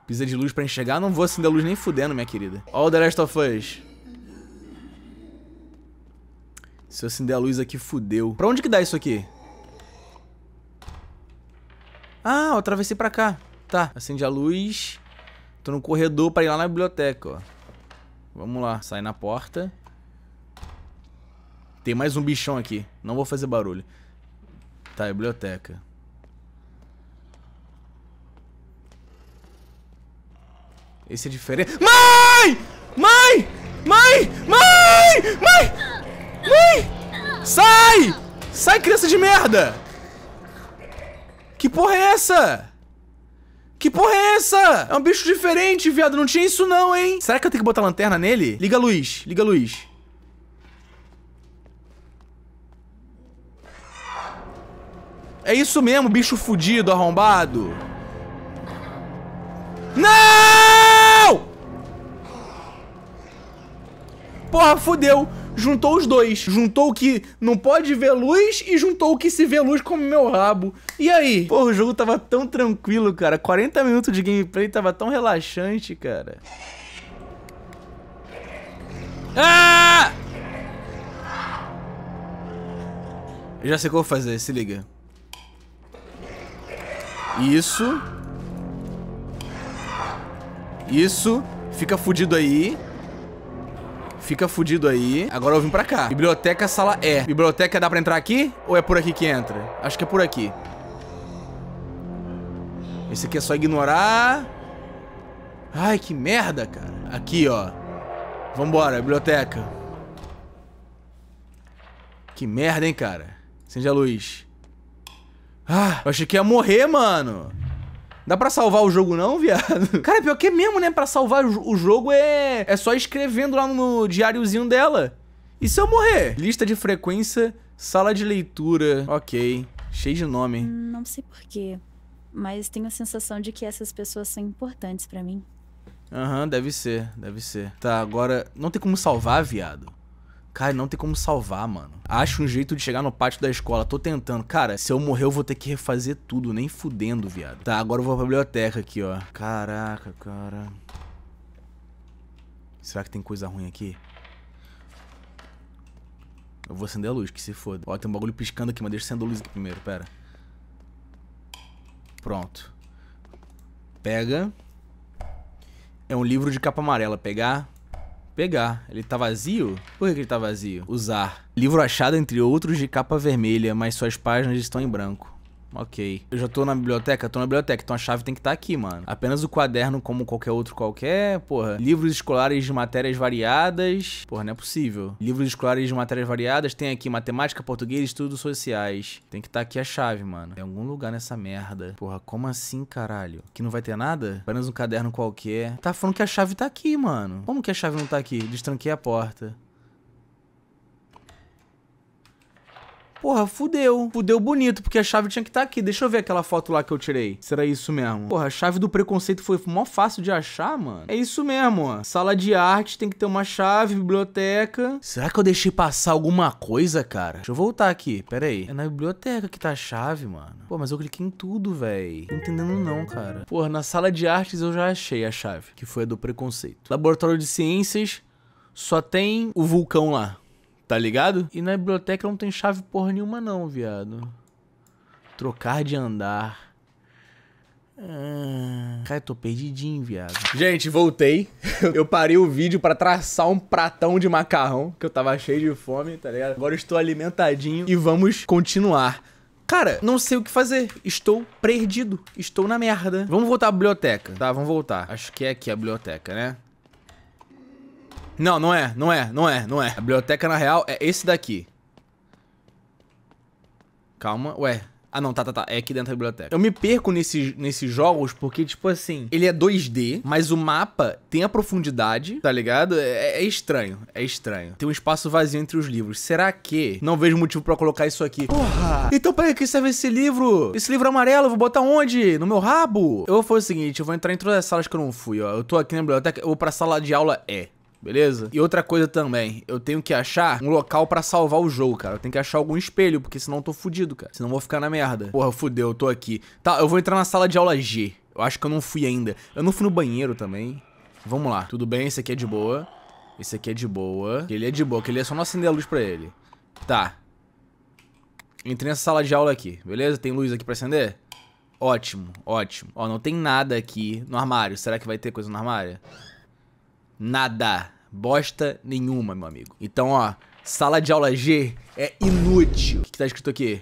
S1: Precisa de luz pra enxergar? Não vou acender a luz nem fudendo, minha querida. Ó o The Last of Us. Se eu acender a luz aqui, fudeu. Pra onde que dá isso aqui? Ah, eu atravessei pra cá. Tá, acende a luz. Tô no corredor pra ir lá na biblioteca, ó. Vamos lá, sai na porta. Tem mais um bichão aqui. Não vou fazer barulho. Tá, é biblioteca. Esse é diferente.
S2: Mãe! Mãe! Mãe!
S1: Mãe! Mãe! Mãe! Sai! Sai, criança de merda! Que porra é essa? Que porra é essa? É um bicho diferente, viado. Não tinha isso não, hein? Será que eu tenho que botar lanterna nele? Liga a luz. Liga a luz. É isso mesmo, bicho fudido, arrombado. Não! Porra, fudeu juntou os dois. Juntou o que não pode ver luz e juntou o que se vê luz como meu rabo. E aí? Pô, o jogo tava tão tranquilo, cara. 40 minutos de gameplay tava tão relaxante, cara.
S4: Ah!
S1: Eu já sei o que eu vou fazer, se liga. Isso. Isso. Fica fudido aí fica fudido aí. Agora eu vim pra cá. Biblioteca, sala E. Biblioteca dá pra entrar aqui? Ou é por aqui que entra? Acho que é por aqui. Esse aqui é só ignorar. Ai, que merda, cara. Aqui, ó. Vambora, biblioteca. Que merda, hein, cara. Acende a luz. Ah, eu achei que ia morrer, mano. Dá pra salvar o jogo não, viado? Cara, pior que é mesmo, né? Pra salvar o jogo é, é só escrevendo lá no diáriozinho dela. E se eu morrer? Lista de frequência, sala de leitura. Ok. Cheio de nome. Hum,
S3: não sei porquê, mas tenho a sensação de que essas pessoas são importantes pra mim.
S1: Aham, uhum, deve ser, deve ser. Tá, agora... Não tem como salvar, viado. Cara, não tem como salvar, mano. Acho um jeito de chegar no pátio da escola. Tô tentando. Cara, se eu morrer, eu vou ter que refazer tudo. Nem fudendo, viado. Tá, agora eu vou pra biblioteca aqui, ó. Caraca, cara. Será que tem coisa ruim aqui? Eu vou acender a luz, que se foda. Ó, tem um bagulho piscando aqui, mas deixa eu acender a luz aqui primeiro, pera. Pronto. Pega. É um livro de capa amarela. Pegar. Pegar. Ele tá vazio? Por que ele tá vazio? Usar. Livro achado entre outros de capa vermelha, mas suas páginas estão em branco. Ok. Eu já tô na biblioteca? Tô na biblioteca, então a chave tem que estar tá aqui, mano. Apenas o caderno como qualquer outro qualquer, porra. Livros escolares de matérias variadas. Porra, não é possível. Livros escolares de matérias variadas, tem aqui matemática, português, estudos sociais. Tem que estar tá aqui a chave, mano. Tem algum lugar nessa merda. Porra, como assim, caralho? Que não vai ter nada? Apenas um caderno qualquer. Tá falando que a chave tá aqui, mano. Como que a chave não tá aqui? Destranquei a porta. Porra, fudeu. Fudeu bonito, porque a chave tinha que estar tá aqui. Deixa eu ver aquela foto lá que eu tirei. Será isso mesmo? Porra, a chave do preconceito foi mó fácil de achar, mano. É isso mesmo, ó. Sala de arte tem que ter uma chave, biblioteca. Será que eu deixei passar alguma coisa, cara? Deixa eu voltar aqui, pera aí. É na biblioteca que tá a chave, mano. Pô, mas eu cliquei em tudo, véi. Não entendendo não, cara. Porra, na sala de artes eu já achei a chave, que foi a do preconceito. Laboratório de ciências, só tem o vulcão lá. Tá ligado? E na biblioteca não tem chave porra nenhuma não, viado. Trocar de andar. Ah, cara, eu tô perdidinho, viado. Gente, voltei. Eu parei o vídeo para traçar um pratão de macarrão, que eu tava cheio de fome, tá ligado? Agora estou alimentadinho e vamos continuar. Cara, não sei o que fazer. Estou perdido. Estou na merda. Vamos voltar à biblioteca, tá? Vamos voltar. Acho que é aqui a biblioteca, né? Não, não é, não é, não é, não é. A biblioteca, na real, é esse daqui. Calma, ué. Ah, não, tá, tá, tá. É aqui dentro da biblioteca. Eu me perco nesses, nesses jogos porque, tipo assim, ele é 2D, mas o mapa tem a profundidade, tá ligado? É, é, é estranho, é estranho. Tem um espaço vazio entre os livros. Será que... Não vejo motivo pra colocar isso aqui. Porra! Então pra que serve esse livro? Esse livro é amarelo eu vou botar onde? No meu rabo? Eu vou fazer o seguinte, eu vou entrar em todas as salas que eu não fui, ó. Eu tô aqui na biblioteca, eu vou pra sala de aula E. É beleza? E outra coisa também, eu tenho que achar um local pra salvar o jogo, cara. Eu tenho que achar algum espelho, porque senão eu tô fudido, cara. Senão eu vou ficar na merda. Porra, fudeu, eu tô aqui. Tá, eu vou entrar na sala de aula G. Eu acho que eu não fui ainda. Eu não fui no banheiro também. Vamos lá. Tudo bem, esse aqui é de boa. Esse aqui é de boa. Ele é de boa, que ele é só não acender a luz pra ele. Tá. Entrei nessa sala de aula aqui, beleza? Tem luz aqui pra acender? Ótimo, ótimo. Ó, não tem nada aqui no armário. Será que vai ter coisa no armário? Nada. Bosta nenhuma, meu amigo. Então, ó, sala de aula G é inútil. O que, que tá escrito aqui?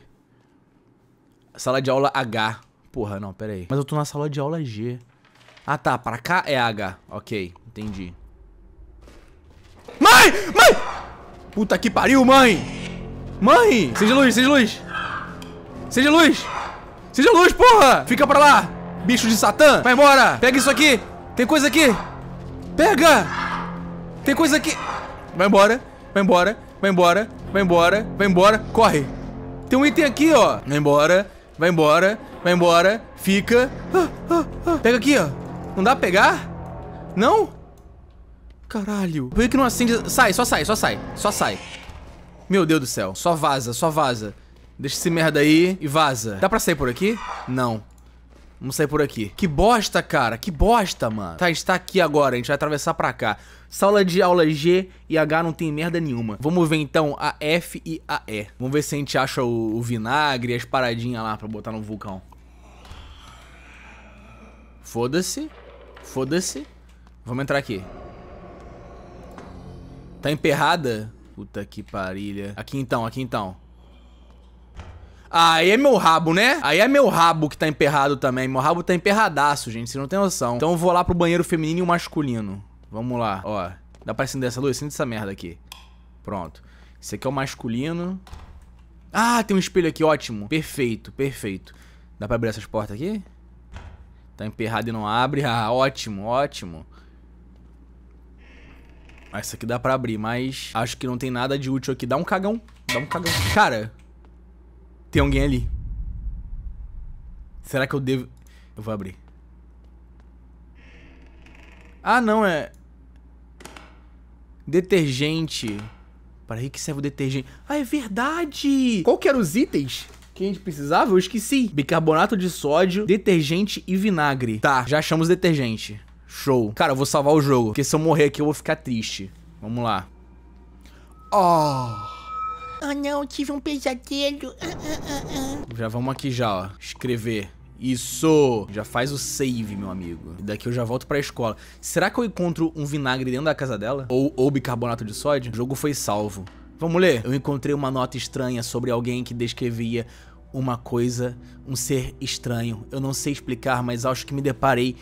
S1: Sala de aula H. Porra, não, pera aí. Mas eu tô na sala de aula G. Ah, tá. Pra cá é H. Ok, entendi. Mãe! Mãe! Puta que pariu, mãe! Mãe! Seja luz, seja luz! Seja luz! Seja luz, porra! Fica pra lá! Bicho de Satã! Vai embora! Pega isso aqui! Tem coisa aqui! Pega! Tem coisa aqui. Vai embora, vai embora, vai embora, vai embora, vai embora. Corre. Tem um item aqui, ó. Vai embora, vai embora, vai embora. Fica. Ah, ah, ah. Pega aqui, ó. Não dá pra pegar? Não? Caralho. Por que, não acende? Sai, só sai, só sai. Só sai. Meu Deus do céu. Só vaza, só vaza. Deixa esse merda aí e vaza. Dá pra sair por aqui? Não. Vamos sair por aqui. Que bosta, cara. Que bosta, mano. Tá, está aqui agora. A gente vai atravessar pra cá. Sala de aula G e H não tem merda nenhuma. Vamos ver, então, a F e a E. Vamos ver se a gente acha o, o vinagre e as paradinhas lá pra botar no vulcão. Foda-se. Foda-se. Vamos entrar aqui. Tá emperrada? Puta que parilha. Aqui então, aqui então. Aí é meu rabo, né? Aí é meu rabo que tá emperrado também. Meu rabo tá emperradaço, gente. Vocês não tem noção. Então eu vou lá pro banheiro feminino e o masculino. Vamos lá, ó. Dá pra acender essa luz? Acende essa merda aqui. Pronto. Esse aqui é o masculino. Ah, tem um espelho aqui, ótimo. Perfeito, perfeito. Dá pra abrir essas portas aqui? Tá emperrado e não abre. Ah, ótimo, ótimo. isso ah, aqui dá pra abrir, mas acho que não tem nada de útil aqui. Dá um cagão. Dá um cagão. Cara, tem alguém ali. Será que eu devo... Eu vou abrir. Ah, não, é... Detergente. Para que serve o detergente? Ah, é verdade! Qual que eram os itens? que a gente precisava, eu esqueci. Bicarbonato de sódio, detergente e vinagre. Tá, já achamos detergente. Show. Cara, eu vou salvar o jogo, porque se eu morrer aqui eu vou ficar triste. Vamos lá.
S3: Oh... Ah não, tive um pesadelo. Ah, ah,
S1: ah, já vamos aqui já, ó. Escrever. Isso! Já faz o save, meu amigo. E daqui eu já volto pra escola. Será que eu encontro um vinagre dentro da casa dela? Ou, ou bicarbonato de sódio? O jogo foi salvo. Vamos ler? Eu encontrei uma nota estranha sobre alguém que descrevia uma coisa, um ser estranho. Eu não sei explicar, mas acho que me deparei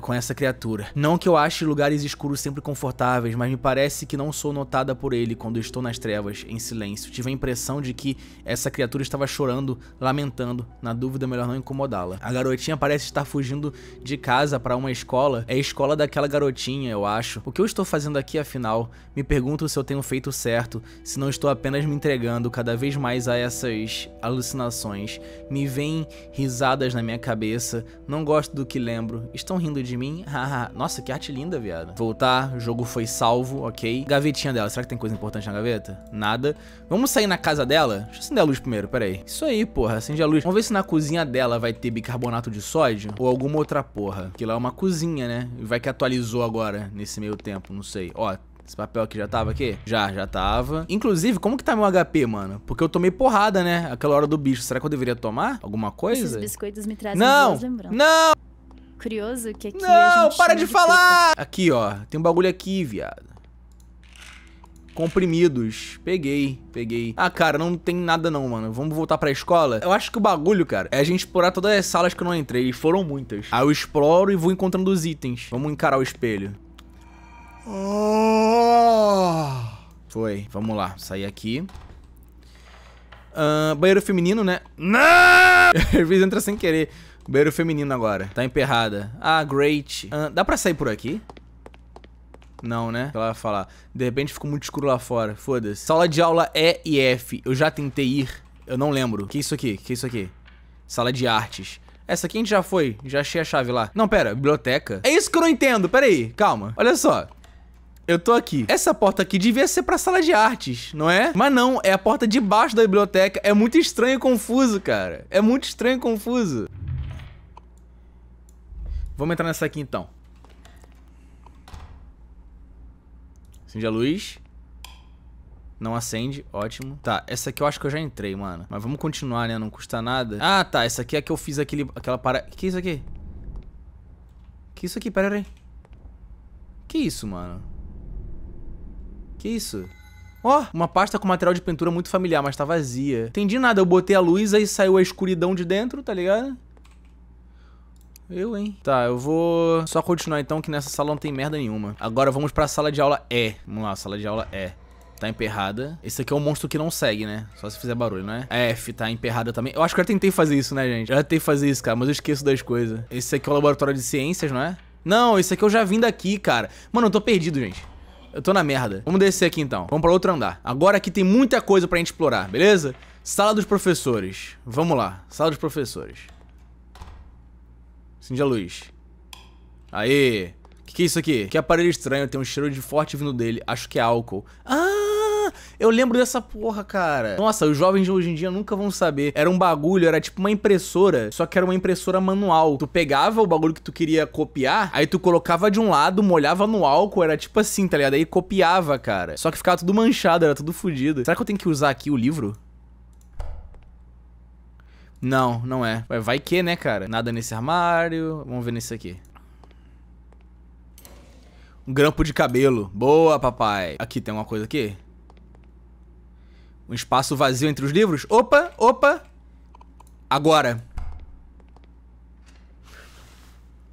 S1: com essa criatura. Não que eu ache lugares escuros sempre confortáveis, mas me parece que não sou notada por ele quando estou nas trevas, em silêncio. Tive a impressão de que essa criatura estava chorando, lamentando. Na dúvida, é melhor não incomodá-la. A garotinha parece estar fugindo de casa para uma escola. É a escola daquela garotinha, eu acho. O que eu estou fazendo aqui, afinal? Me pergunto se eu tenho feito certo, se não estou apenas me entregando cada vez mais a essas alucinações. Me vêm risadas na minha cabeça. Não gosto do que lembro. Estão rindo rindo de mim. Nossa, que arte linda, viado. Voltar, o jogo foi salvo, ok. Gavetinha dela, será que tem coisa importante na gaveta? Nada. Vamos sair na casa dela? Deixa eu acender a luz primeiro, peraí. Isso aí, porra, acende a luz. Vamos ver se na cozinha dela vai ter bicarbonato de sódio ou alguma outra porra. Que lá é uma cozinha, né? Vai que atualizou agora, nesse meio tempo, não sei. Ó, esse papel aqui já tava aqui? Já, já tava. Inclusive, como que tá meu HP, mano? Porque eu tomei porrada, né? Aquela hora do bicho. Será que eu deveria tomar alguma coisa? Esses
S3: biscoitos me trazem não, boas lembranças. Não! curioso que aqui Não, para de, falar!
S1: Aqui, ó. Tem um bagulho aqui, viado. Comprimidos. Peguei, peguei. Ah, cara, não tem nada não, mano. Vamos voltar pra escola? Eu acho que o bagulho, cara, é a gente explorar todas as salas que eu não entrei. Foram muitas. Aí eu exploro e vou encontrando os itens. Vamos encarar o espelho.
S3: Oh.
S1: Foi. Vamos lá. Sair aqui. Uh, banheiro feminino, né? Não! Às vezes entra sem querer. Banheiro feminino agora. Tá emperrada. Ah, great. Uh, dá pra sair por aqui? Não, né? Ela vai falar. De repente ficou muito escuro lá fora. Foda-se. Sala de aula E e F. Eu já tentei ir. Eu não lembro. Que isso aqui? Que isso aqui? Sala de artes. Essa aqui a gente já foi. Já achei a chave lá. Não, pera. Biblioteca. É isso que eu não entendo. Pera aí. Calma. Olha só. Eu tô aqui. Essa porta aqui devia ser pra sala de artes, não é? Mas não, é a porta de baixo da biblioteca. É muito estranho e confuso, cara. É muito estranho e confuso. Vamos entrar nessa aqui então. Acende a luz. Não acende, ótimo. Tá, essa aqui eu acho que eu já entrei, mano. Mas vamos continuar, né? Não custa nada. Ah, tá. Essa aqui é que eu fiz aquele, aquela parada. Que isso aqui? Que isso aqui? Pera aí. Que isso, mano? Que isso? Ó, oh, uma pasta com material de pintura muito familiar, mas tá vazia. Entendi nada. Eu botei a luz, aí saiu a escuridão de dentro, tá ligado? Eu, hein? Tá, eu vou só continuar então que nessa sala não tem merda nenhuma. Agora vamos pra sala de aula E. Vamos lá, sala de aula E. Tá emperrada. Esse aqui é um monstro que não segue, né? Só se fizer barulho, não é? F tá emperrada também. Eu acho que eu já tentei fazer isso, né, gente? Eu já tentei fazer isso, cara, mas eu esqueço das coisas. Esse aqui é o laboratório de ciências, não é? Não, esse aqui eu já vim daqui, cara. Mano, eu tô perdido, gente. Eu tô na merda. Vamos descer aqui, então. Vamos pra outro andar. Agora aqui tem muita coisa pra gente explorar, beleza? Sala dos professores. Vamos lá. Sala dos professores. Acende a luz. Aê! Que que é isso aqui? Que aparelho estranho, tem um cheiro de forte vindo dele. Acho que é álcool.
S2: Ah!
S1: Eu lembro dessa porra, cara. Nossa, os jovens de hoje em dia nunca vão saber. Era um bagulho, era tipo uma impressora, só que era uma impressora manual. Tu pegava o bagulho que tu queria copiar, aí tu colocava de um lado, molhava no álcool, era tipo assim, tá ligado? Aí copiava, cara. Só que ficava tudo manchado, era tudo fodido. Será que eu tenho que usar aqui o livro? Não, não é. Vai que, né, cara? Nada nesse armário. Vamos ver nesse aqui. Um grampo de cabelo. Boa, papai. Aqui, tem uma coisa aqui? Um espaço vazio entre os livros? Opa, opa. Agora.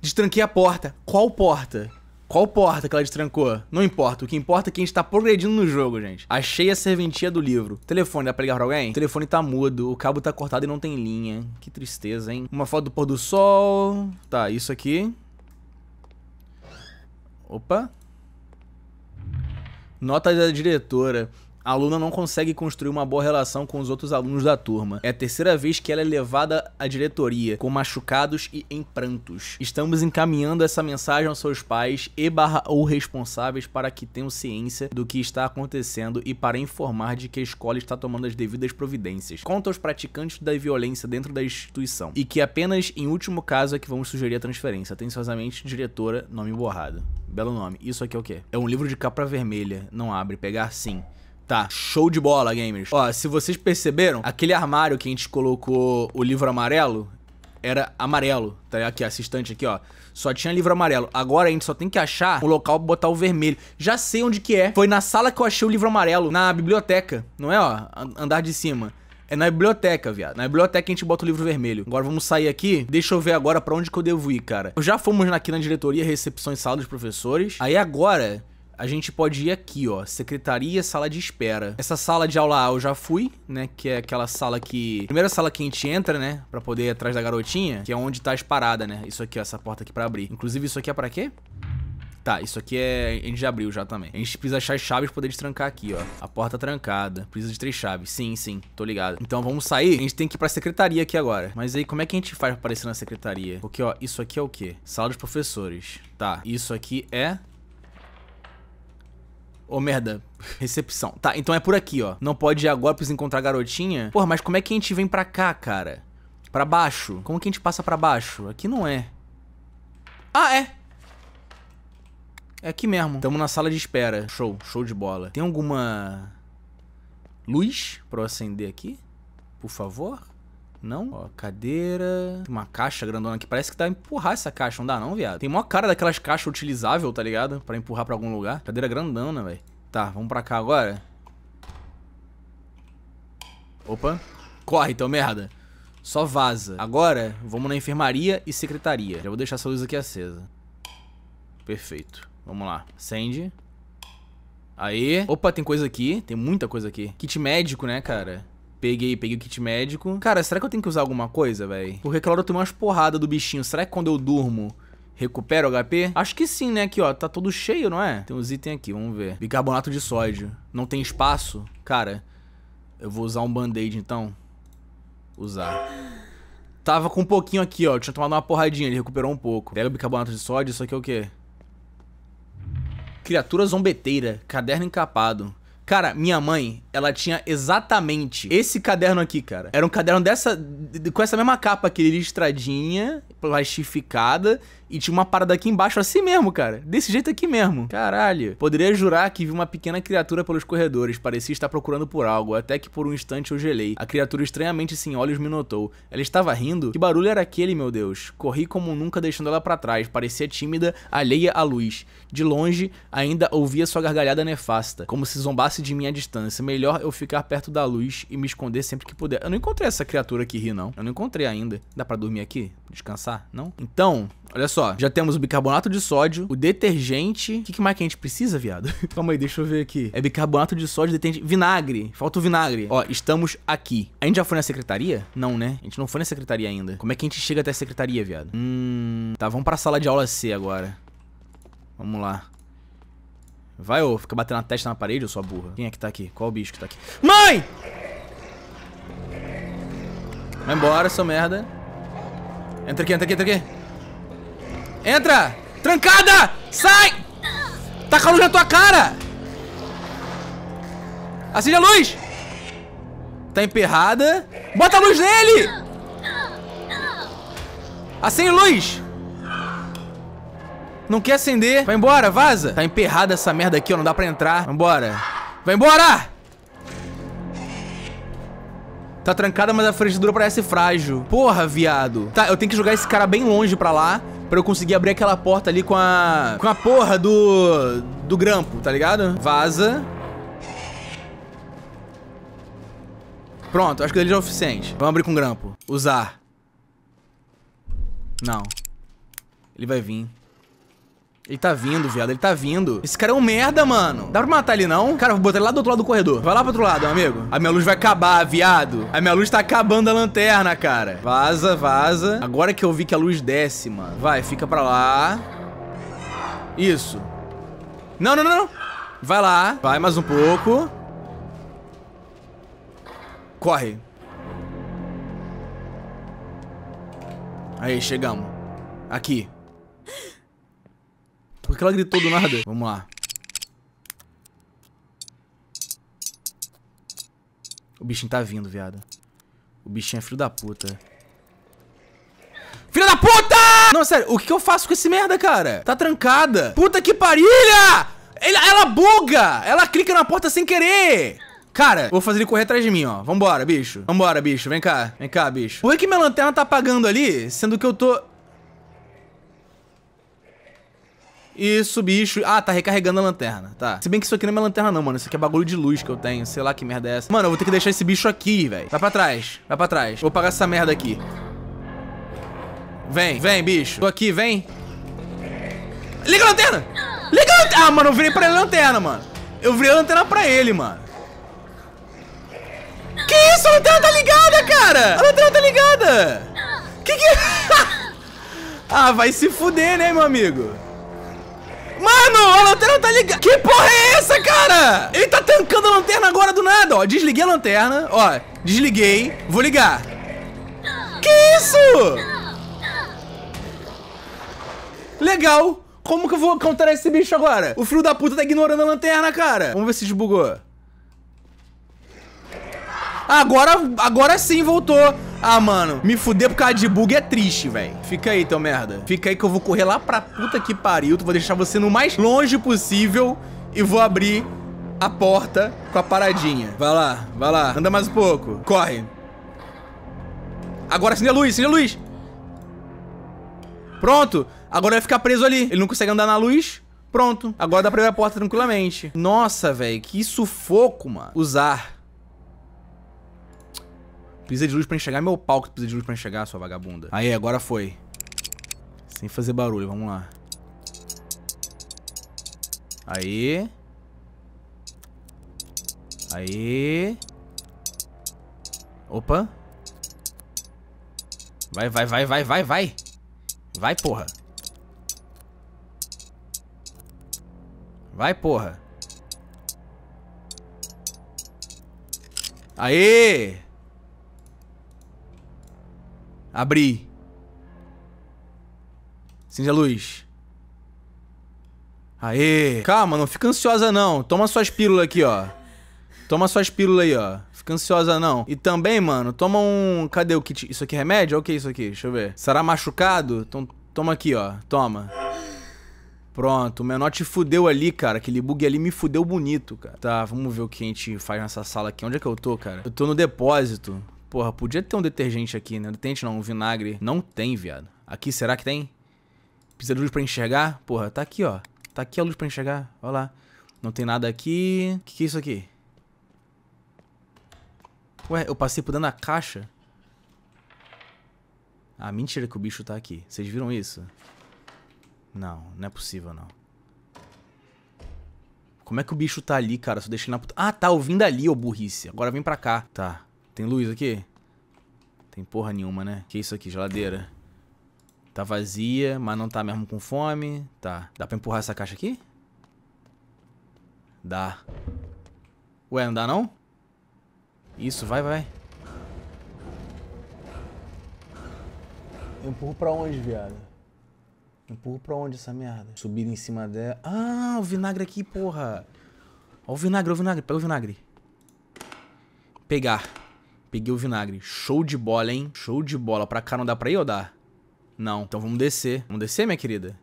S1: Destranquei a porta. Qual porta? Qual porta que ela destrancou? Não importa. O que importa é que a gente tá progredindo no jogo, gente. Achei a serventia do livro. telefone, dá pra ligar pra alguém? O telefone tá mudo. O cabo tá cortado e não tem linha. Que tristeza, hein? Uma foto do pôr do sol. Tá, isso aqui. Opa. Nota da diretora a aluna não consegue construir uma boa relação com os outros alunos da turma. É a terceira vez que ela é levada à diretoria, com machucados e em prantos. Estamos encaminhando essa mensagem aos seus pais e barra ou responsáveis para que tenham ciência do que está acontecendo e para informar de que a escola está tomando as devidas providências. Conta aos praticantes da violência dentro da instituição, e que apenas em último caso é que vamos sugerir a transferência. Atenciosamente, diretora, nome borrado. Belo nome. Isso aqui é o quê? É um livro de capa vermelha. Não abre. Pegar sim. Tá, show de bola, gamers. Ó, se vocês perceberam, aquele armário que a gente colocou o livro amarelo era amarelo, tá Aqui, assistente aqui, ó. Só tinha livro amarelo. Agora a gente só tem que achar um local pra botar o vermelho. Já sei onde que é. Foi na sala que eu achei o livro amarelo, na biblioteca. Não é, ó? Andar de cima. É na biblioteca, viado. Na biblioteca a gente bota o livro vermelho. Agora vamos sair aqui. Deixa eu ver agora pra onde que eu devo ir, cara. Já fomos aqui na diretoria, recepção e sala dos professores. Aí agora a gente pode ir aqui, ó, secretaria, sala de espera. Essa sala de aula A eu já fui, né, que é aquela sala que... Primeira sala que a gente entra, né, pra poder ir atrás da garotinha, que é onde tá as paradas, né, isso aqui, ó, essa porta aqui pra abrir. Inclusive, isso aqui é pra quê? Tá, isso aqui é... a gente já abriu já também. A gente precisa achar as chaves pra poder destrancar aqui, ó. A porta trancada. Precisa de três chaves. Sim, sim, tô ligado. Então vamos sair. A gente tem que ir pra secretaria aqui agora. Mas aí, como é que a gente faz pra aparecer na secretaria? Porque, ó, isso aqui é o quê? Sala dos professores. Tá, isso aqui é Ô, oh, merda. Recepção. Tá, então é por aqui, ó. Não pode ir agora, precisa encontrar a garotinha. Porra, mas como é que a gente vem pra cá, cara? Pra baixo? Como que a gente passa pra baixo? Aqui não é. Ah, é! É aqui mesmo. Tamo na sala de espera. Show, show de bola. Tem alguma... Luz pra eu acender aqui? Por favor? Não? Ó, cadeira. Tem uma caixa grandona aqui. Parece que dá pra empurrar essa caixa. Não dá não, viado. Tem uma cara daquelas caixas utilizável, tá ligado? Pra empurrar pra algum lugar. Cadeira grandona, velho. Tá, vamos pra cá agora. Opa. Corre, então, merda. Só vaza. Agora, vamos na enfermaria e secretaria. Já vou deixar essa luz aqui acesa. Perfeito. Vamos lá. Acende. Aí. Opa, tem coisa aqui. Tem muita coisa aqui. Kit médico, né, cara? Peguei, peguei o kit médico. Cara, será que eu tenho que usar alguma coisa, velho? Porque claro, eu tomei umas porradas do bichinho. Será que quando eu durmo... recupero HP? Acho que sim, né? Aqui, ó, tá todo cheio, não é? Tem uns itens aqui, vamos ver. Bicarbonato de sódio. Não tem espaço? Cara, eu vou usar um band-aid, então. Usar. Tava com um pouquinho aqui, ó. Tinha tomado uma porradinha, ele recuperou um pouco. Pega o bicarbonato de sódio, isso aqui é o quê? Criatura zombeteira. Caderno encapado. Cara, minha mãe, ela tinha exatamente esse caderno aqui, cara. Era um caderno dessa. com essa mesma capa aqui, listradinha plastificada e tinha uma parada aqui embaixo assim mesmo, cara. Desse jeito aqui mesmo. Caralho. Poderia jurar que vi uma pequena criatura pelos corredores, parecia estar procurando por algo, até que por um instante eu gelei. A criatura estranhamente sem olhos me notou. Ela estava rindo? Que barulho era aquele, meu Deus? Corri como nunca deixando ela para trás, parecia tímida, alheia à luz. De longe, ainda ouvia sua gargalhada nefasta, como se zombasse de minha distância. Melhor eu ficar perto da luz e me esconder sempre que puder. Eu não encontrei essa criatura que ri, não. Eu não encontrei ainda. Dá para dormir aqui? Descansar? lá, não? Então, olha só. Já temos o bicarbonato de sódio, o detergente. O que, que mais que a gente precisa, viado? Calma aí, deixa eu ver aqui. É bicarbonato de sódio, detergente. Vinagre. Falta o vinagre. Ó, estamos aqui. A gente já foi na secretaria? Não, né? A gente não foi na secretaria ainda. Como é que a gente chega até a secretaria, viado? Hum. Tá, vamos pra sala de aula C agora. Vamos lá. Vai, ô, fica batendo a testa na parede, ô sua burra. Quem é que tá aqui? Qual o bicho que tá aqui? Mãe! Vai embora, seu merda. Entra aqui, entra aqui, entra aqui. Entra! Trancada! Sai! Taca tá a luz na tua cara! Acende a luz! Tá emperrada. Bota a luz nele! Acende a luz! Não quer acender. Vai embora, vaza. Tá emperrada essa merda aqui, ó. Não dá pra entrar. Vai embora. Vai embora! Tá trancada, mas a fechadura parece frágil. Porra, viado. Tá, eu tenho que jogar esse cara bem longe pra lá pra eu conseguir abrir aquela porta ali com a... Com a porra do... Do grampo, tá ligado? Vaza. Pronto, acho que ele já é o suficiente. Vamos abrir com grampo. Usar. Não. Ele vai vir. Ele tá vindo, viado. Ele tá vindo. Esse cara é um merda, mano. Dá pra matar ele, não? Cara, vou botar ele lá do outro lado do corredor. Vai lá pro outro lado, meu amigo. A minha luz vai acabar, viado. A minha luz tá acabando a lanterna, cara. Vaza, vaza. Agora que eu vi que a luz desce, mano. Vai, fica pra lá. Isso. Não, não, não, não. Vai lá. Vai mais um pouco. Corre. Aí, chegamos. Aqui. Por que ela gritou do nada? Vamos lá. O bichinho tá vindo, viado. O bichinho é filho da puta. Filho da puta! Não, sério, o que eu faço com esse merda, cara? Tá trancada. Puta que parilha! ela buga! Ela clica na porta sem querer! Cara, vou fazer ele correr atrás de mim, ó. Vambora, bicho. Vambora, bicho. Vem cá. Vem cá, bicho. Por que minha lanterna tá apagando ali, sendo que eu tô... Isso, bicho. Ah, tá recarregando a lanterna, tá. Se bem que isso aqui não é minha lanterna não, mano. Isso aqui é bagulho de luz que eu tenho. Sei lá que merda é essa. Mano, eu vou ter que deixar esse bicho aqui, velho. Vai pra trás, vai pra trás. Vou pagar essa merda aqui. Vem, vem, bicho. Tô aqui, vem. Liga a lanterna! Liga a lanterna! Ah, mano, eu virei pra ele a lanterna, mano. Eu virei a lanterna pra ele, mano.
S4: Que isso? A lanterna tá ligada, cara! A lanterna tá ligada! Que que... É?
S1: ah, vai se fuder, né, meu amigo? Mano, a lanterna tá ligada. Que porra é essa, cara? Ele tá tancando a lanterna agora do nada, ó. Desliguei a lanterna, ó. Desliguei. Vou ligar. Que isso? Legal. Como que eu vou contar esse bicho agora? O filho da puta tá ignorando a lanterna, cara. Vamos ver se desbugou. Agora, agora sim voltou. Ah, mano, me fuder por causa de bug é triste, velho. Fica aí, teu merda. Fica aí que eu vou correr lá pra puta que pariu. Vou deixar você no mais longe possível e vou abrir a porta com a paradinha. Vai lá, vai lá. Anda mais um pouco. Corre. Agora acende a luz, acende a luz. Pronto. Agora vai ficar preso ali. Ele não consegue andar na luz. Pronto. Agora dá pra abrir a porta tranquilamente. Nossa, velho. Que sufoco, mano. Usar. Precisa de luz pra enxergar é meu palco, precisa de luz pra enxergar, sua vagabunda. Aí, agora foi. Sem fazer barulho, vamos lá. Aí. Aí. Opa. Vai, vai, vai, vai, vai, vai. Vai, porra. Vai, porra. Aê! Abri. Acende a luz. Aê! Calma, não fica ansiosa não. Toma suas pílulas aqui, ó. Toma suas pílulas aí, ó. Fica ansiosa não. E também, mano, toma um... Cadê o kit? Isso aqui é remédio? O que é isso aqui? Deixa eu ver. Será machucado? Então toma aqui, ó. Toma. Pronto, o menor te fudeu ali, cara. Aquele bug ali me fudeu bonito, cara. Tá, vamos ver o que a gente faz nessa sala aqui. Onde é que eu tô, cara? Eu tô no depósito. Porra, podia ter um detergente aqui, né? Detergente não, um vinagre. Não tem, viado. Aqui, será que tem? Precisa de luz pra enxergar? Porra, tá aqui, ó. Tá aqui a luz pra enxergar. Olha lá. Não tem nada aqui. O que, que é isso aqui? Ué, eu passei por dentro da caixa? Ah, mentira que o bicho tá aqui. Vocês viram isso? Não, não é possível, não. Como é que o bicho tá ali, cara? Se eu deixar na puta... Ah, tá, eu vim dali, ô burrice. Agora vem pra cá. Tá, tem luz aqui? Tem porra nenhuma, né? Que isso aqui? Geladeira. Tá vazia, mas não tá mesmo com fome. Tá. Dá pra empurrar essa caixa aqui? Dá. Ué, não dá não? Isso, vai, vai. Eu empurro pra onde, viado? Eu empurro pra onde essa merda? Subir em cima dela. Ah, o vinagre aqui, porra. Ó o vinagre, ó o vinagre. Pega o vinagre. Pegar. Peguei o vinagre. Show de bola, hein? Show de bola. Pra cá não dá pra ir ou dá? Não. Então vamos descer. Vamos descer, minha querida?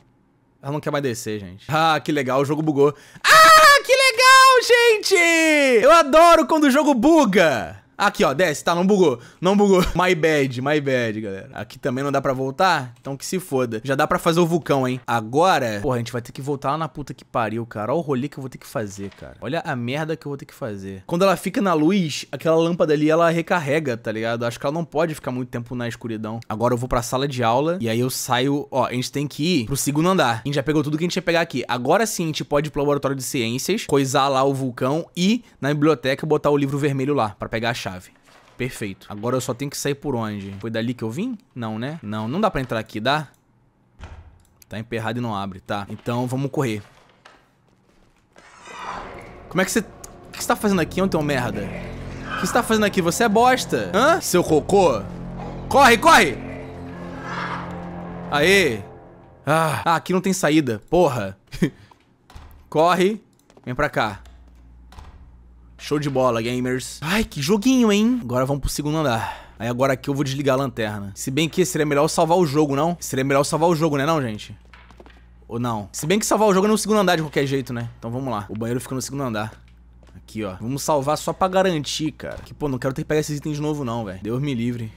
S1: Ela não quer mais descer, gente. Ah, que legal. O jogo bugou. Ah, que legal, gente! Eu adoro quando o jogo buga! Aqui, ó, desce, tá, não bugou, não bugou. My bad, my bad, galera. Aqui também não dá pra voltar? Então que se foda. Já dá pra fazer o vulcão, hein? Agora, porra, a gente vai ter que voltar lá na puta que pariu, cara. Olha o rolê que eu vou ter que fazer, cara. Olha a merda que eu vou ter que fazer. Quando ela fica na luz, aquela lâmpada ali, ela recarrega, tá ligado? Acho que ela não pode ficar muito tempo na escuridão. Agora eu vou pra sala de aula e aí eu saio... Ó, a gente tem que ir pro segundo andar. A gente já pegou tudo que a gente ia pegar aqui. Agora sim, a gente pode ir pro laboratório de ciências, coisar lá o vulcão e na biblioteca botar o livro vermelho lá pra pegar a chave. Perfeito. Agora eu só tenho que sair por onde? Foi dali que eu vim? Não, né? Não, não dá pra entrar aqui, dá? Tá emperrado e não abre, tá. Então vamos correr. Como é que você... O que você tá fazendo aqui, ontem, merda? O que você tá fazendo aqui? Você é bosta. Hã? Seu cocô? Corre, corre! Aê! Ah, ah aqui não tem saída. Porra. corre. Vem pra cá. Show de bola, gamers. Ai, que joguinho, hein? Agora vamos pro segundo andar. Aí agora aqui eu vou desligar a lanterna. Se bem que seria melhor salvar o jogo, não? Seria melhor salvar o jogo, né não, gente? Ou não? Se bem que salvar o jogo é no segundo andar de qualquer jeito, né? Então vamos lá. O banheiro fica no segundo andar. Aqui, ó. Vamos salvar só pra garantir, cara. Que, pô, não quero ter que pegar esses itens de novo, não, velho. Deus me livre.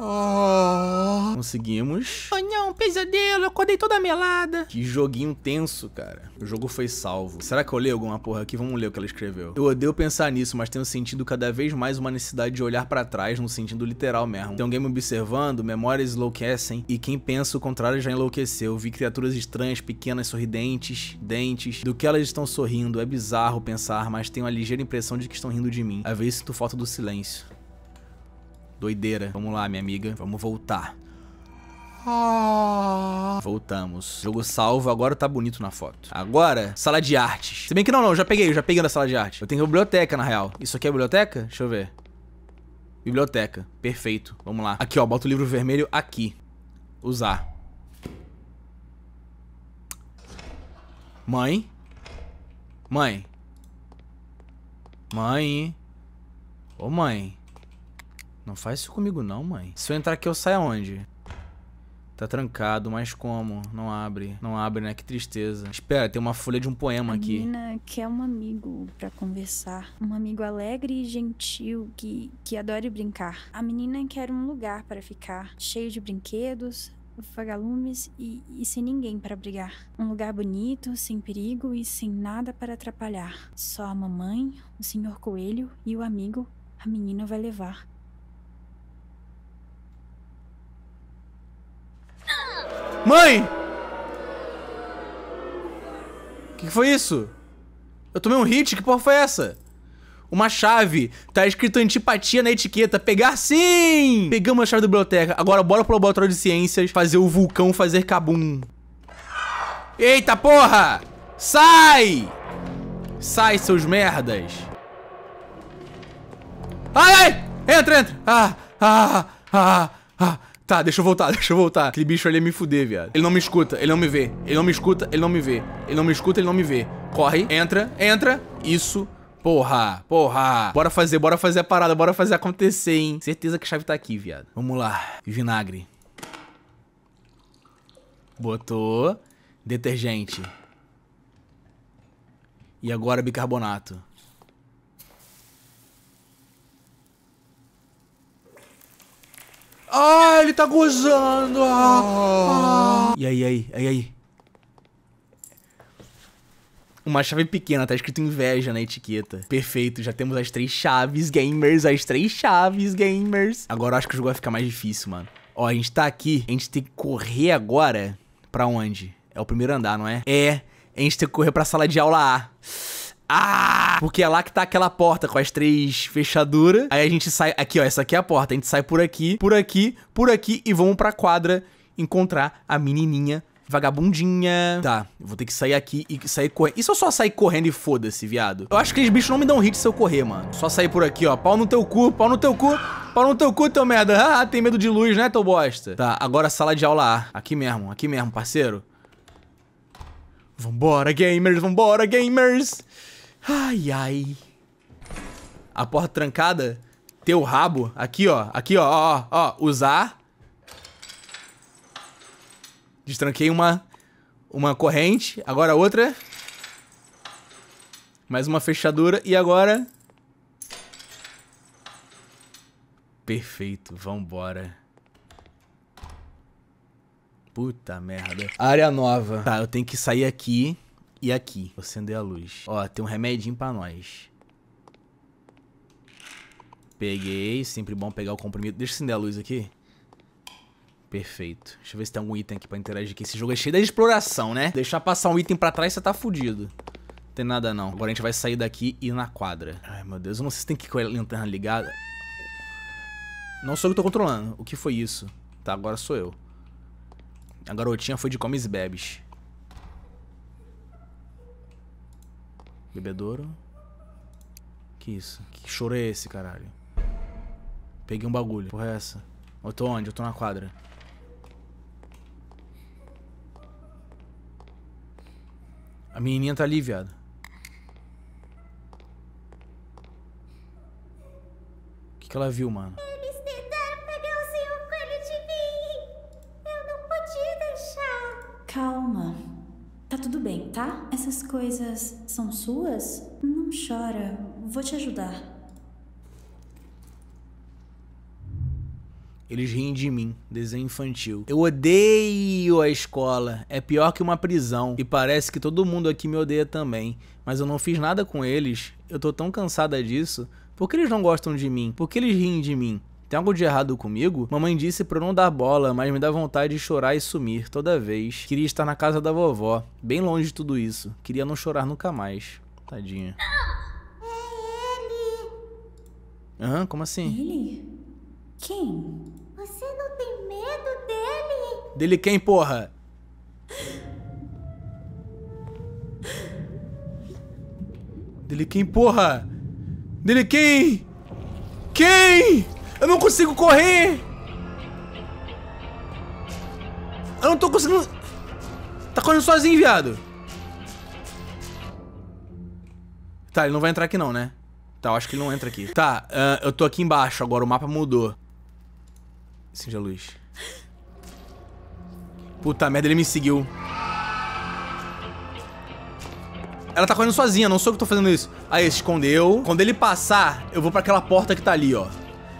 S1: Oh. Conseguimos. Oh não, pesadelo, eu acordei toda melada. Que joguinho tenso, cara. O jogo foi salvo. Será que eu leio alguma porra aqui? Vamos ler o que ela escreveu. Eu odeio pensar nisso, mas tenho sentido cada vez mais uma necessidade de olhar para trás, no sentido literal mesmo. Tem alguém me observando, memórias enlouquecem, e quem pensa o contrário já enlouqueceu. Vi criaturas estranhas, pequenas, sorridentes, dentes. Do que elas estão sorrindo, é bizarro pensar, mas tenho a ligeira impressão de que estão rindo de mim. Às vezes sinto falta do silêncio. Doideira. Vamos lá, minha amiga. Vamos voltar. Voltamos. jogo salvo, agora tá bonito na foto. Agora, sala de artes. Se bem que não, não, já peguei, já peguei na sala de arte. Eu tenho biblioteca, na real. Isso aqui é biblioteca? Deixa eu ver. Biblioteca, perfeito. Vamos lá. Aqui, ó, bota o livro vermelho aqui. Usar. Mãe? Mãe? Mãe? Ô, mãe? Não faz isso comigo não, mãe. Se eu entrar aqui, eu saio aonde? Tá trancado, mas como? Não abre. Não abre, né? Que tristeza. Espera, tem uma folha de um poema aqui.
S3: a aqui. quer um amigo para conversar. Um amigo alegre e gentil que, que adore brincar. A menina quer um lugar para ficar, cheio de brinquedos, vagalumes e, e sem ninguém para brigar. Um lugar bonito, sem perigo e sem nada para atrapalhar. Só a mamãe, o senhor coelho e o amigo a menina vai levar. Mãe!
S1: O que, que foi isso? Eu tomei um hit? Que porra foi essa? Uma chave. Tá escrito antipatia na etiqueta. Pegar sim! Pegamos a chave da biblioteca. Agora bora pro laboratório de ciências fazer o vulcão fazer cabum. Eita porra! Sai! Sai, seus merdas! Ai, ai! Entra, entra! Ah, ah, ah, ah, ah. Tá, deixa eu voltar, deixa eu voltar. Aquele bicho ali é me fuder, viado. Ele não me escuta, ele não me vê. Ele não me escuta, ele não me vê. Ele não me escuta, ele não me vê. Corre, entra, entra. Isso. Porra, porra. Bora fazer, bora fazer a parada, bora fazer acontecer, hein. Certeza que a chave tá aqui, viado. Vamos lá. Vinagre. Botou. Detergente. E agora bicarbonato. Ah, ele tá gozando. Ah, ah. E aí, aí, aí, aí. Uma chave pequena, tá escrito inveja na etiqueta. Perfeito, já temos as três chaves, gamers. As três chaves, gamers. Agora eu acho que o jogo vai ficar mais difícil, mano. Ó, a gente tá aqui. A gente tem que correr agora pra onde? É o primeiro andar, não é? É, a gente tem que correr pra sala de aula A. Ah! Porque é lá que tá aquela porta com as três fechaduras. Aí a gente sai. Aqui, ó, essa aqui é a porta. A gente sai por aqui, por aqui, por aqui e vamos pra quadra encontrar a menininha vagabundinha. Tá, eu vou ter que sair aqui e sair correndo. E se eu só sair correndo e foda-se, viado? Eu acho que esses bichos não me dão hit se eu correr, mano. Só sair por aqui, ó. Pau no teu cu, pau no teu cu, pau no teu cu, teu merda. Ah, tem medo de luz, né, teu bosta? Tá, agora sala de aula A. Aqui mesmo, aqui mesmo, parceiro. Vambora, gamers, vambora, gamers. Ai, ai. A porta trancada, teu rabo, aqui, ó, aqui, ó, ó, ó, usar. Destranquei uma, uma corrente, agora outra. Mais uma fechadura e agora... Perfeito, vambora. Puta merda. Área nova. Tá, eu tenho que sair aqui. E aqui, vou acender a luz. Ó, tem um remedinho pra nós. Peguei, sempre bom pegar o comprimido. Deixa eu acender a luz aqui. Perfeito. Deixa eu ver se tem algum item aqui pra interagir aqui. Esse jogo é cheio de exploração, né? Deixar passar um item pra trás, você tá fudido. Não tem nada não. Agora a gente vai sair daqui e ir na quadra. Ai, meu Deus, eu não sei se tem que ir com a lanterna ligada. Não sou eu que tô controlando. O que foi isso? Tá, agora sou eu. A garotinha foi de comes e bebes. Bebedouro. Que isso? Que choro é esse, caralho? Peguei um bagulho. Porra é essa? Eu tô onde? Eu tô na quadra. A menininha tá ali, viado. O que, que ela viu, mano?
S3: Eles tentaram pegar o coelho de mim. Eu não podia deixar. Calma. Tá tudo bem, tá? Essas coisas são suas? Não chora, vou te ajudar.
S1: Eles riem de mim, desenho infantil. Eu odeio a escola, é pior que uma prisão. E parece que todo mundo aqui me odeia também. Mas eu não fiz nada com eles, eu tô tão cansada disso. Por que eles não gostam de mim? Por que eles riem de mim? Tem algo de errado comigo? Mamãe disse pra eu não dar bola, mas me dá vontade de chorar e sumir toda vez. Queria estar na casa da vovó, bem longe de tudo isso. Queria não chorar nunca mais. Tadinha.
S2: É ele.
S1: Aham, como assim? Ele?
S2: Quem? Você não tem
S1: medo dele? Dele quem, porra? Dele quem, porra? Dele quem? Quem? Eu não consigo correr! Eu não tô conseguindo... Tá correndo sozinho, viado. Tá, ele não vai entrar aqui não, né? Tá, eu acho que ele não entra aqui. Tá, uh, eu tô aqui embaixo agora, o mapa mudou. Sinja a luz. Puta merda, ele me seguiu. Ela tá correndo sozinha, não sou eu que tô fazendo isso. Aí, escondeu. Quando ele passar, eu vou pra aquela porta que tá ali, ó.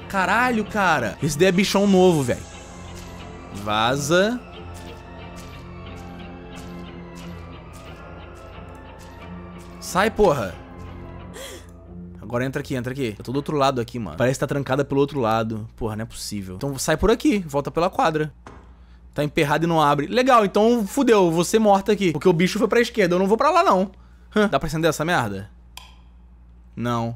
S1: Caralho, cara. Esse daí é bichão novo, velho. Vaza. Sai, porra. Agora entra aqui, entra aqui. Eu tô do outro lado aqui, mano. Parece que tá trancada pelo outro lado. Porra, não é possível. Então sai por aqui, volta pela quadra. Tá emperrado e não abre. Legal, então fudeu, você morta aqui. Porque o bicho foi pra esquerda, eu não vou pra lá, não. Hã, dá pra acender essa merda? Não.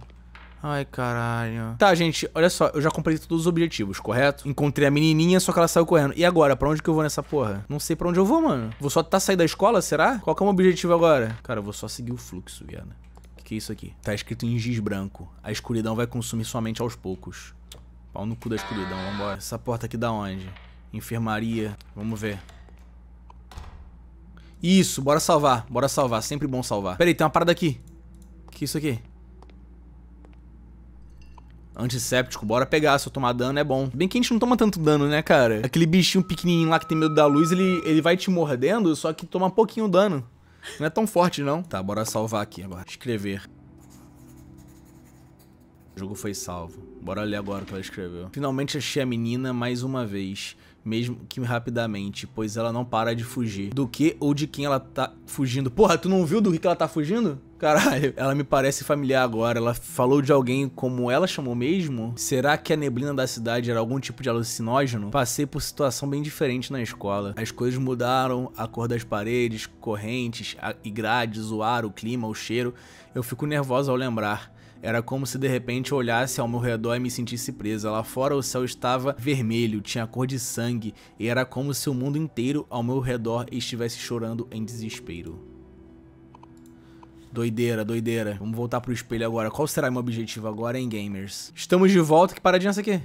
S1: Ai, caralho. Tá, gente, olha só, eu já comprei todos os objetivos, correto? Encontrei a menininha, só que ela saiu correndo. E agora, pra onde que eu vou nessa porra? Não sei pra onde eu vou, mano. Vou só tá sair da escola, será? Qual que é o meu objetivo agora? Cara, eu vou só seguir o fluxo, viado. Que que é isso aqui? Tá escrito em giz branco. A escuridão vai consumir somente aos poucos. Pau no cu da escuridão, vambora. Essa porta aqui da onde? Enfermaria. Vamos ver. Isso, bora salvar, bora salvar. Sempre bom salvar. Peraí, tem uma parada aqui. O Que é isso aqui? Antisséptico, bora pegar, se eu tomar dano é bom. Bem que a gente não toma tanto dano, né, cara? Aquele bichinho pequenininho lá que tem medo da luz, ele, ele vai te mordendo, só que toma pouquinho dano. Não é tão forte, não. Tá, bora salvar aqui agora. Escrever. O jogo foi salvo. Bora ler agora o que ela escreveu. Finalmente achei a menina mais uma vez mesmo que rapidamente, pois ela não para de fugir. Do que ou de quem ela tá fugindo? Porra, tu não viu do que ela tá fugindo? Caralho, ela me parece familiar agora. Ela falou de alguém como ela chamou mesmo? Será que a neblina da cidade era algum tipo de alucinógeno? Passei por situação bem diferente na escola. As coisas mudaram, a cor das paredes, correntes e grades, o ar, o clima, o cheiro. Eu fico nervosa ao lembrar. Era como se de repente olhasse ao meu redor e me sentisse presa. Lá fora o céu estava vermelho, tinha cor de sangue, e era como se o mundo inteiro ao meu redor estivesse chorando em desespero. Doideira, doideira. Vamos voltar pro espelho agora. Qual será meu objetivo agora, hein, gamers? Estamos de volta. Que paradinha é essa aqui?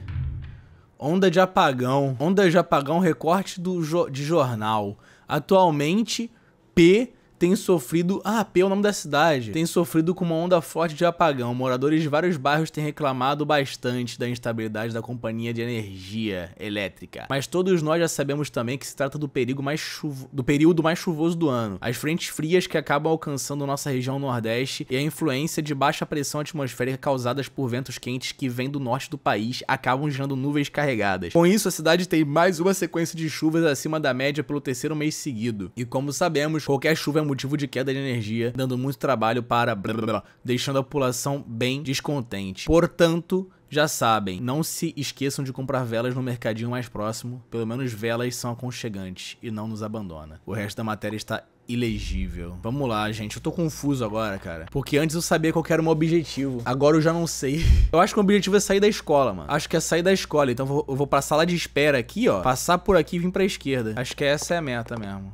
S1: Onda de apagão. Onda de apagão, recorte do jo de jornal. Atualmente, P tem sofrido. Ah, P é o nome da cidade. Tem sofrido com uma onda forte de apagão. Moradores de vários bairros têm reclamado bastante da instabilidade da companhia de energia elétrica. Mas todos nós já sabemos também que se trata do perigo mais chuvo... do período mais chuvoso do ano. As frentes frias que acabam alcançando nossa região nordeste e a influência de baixa pressão atmosférica causadas por ventos quentes que vêm do norte do país acabam gerando nuvens carregadas. Com isso, a cidade tem mais uma sequência de chuvas acima da média pelo terceiro mês seguido. E como sabemos, qualquer chuva é motivo de queda de energia, dando muito trabalho para blá, blá, blá, deixando a população bem descontente. Portanto, já sabem, não se esqueçam de comprar velas no mercadinho mais próximo. Pelo menos velas são aconchegantes e não nos abandona. O resto da matéria está ilegível. Vamos lá, gente. Eu tô confuso agora, cara. Porque antes eu sabia qual era o meu objetivo. Agora eu já não sei. Eu acho que o objetivo é sair da escola, mano. Acho que é sair da escola. Então eu vou, eu vou sala de espera aqui, ó. Passar por aqui e vir pra esquerda. Acho que essa é a meta mesmo.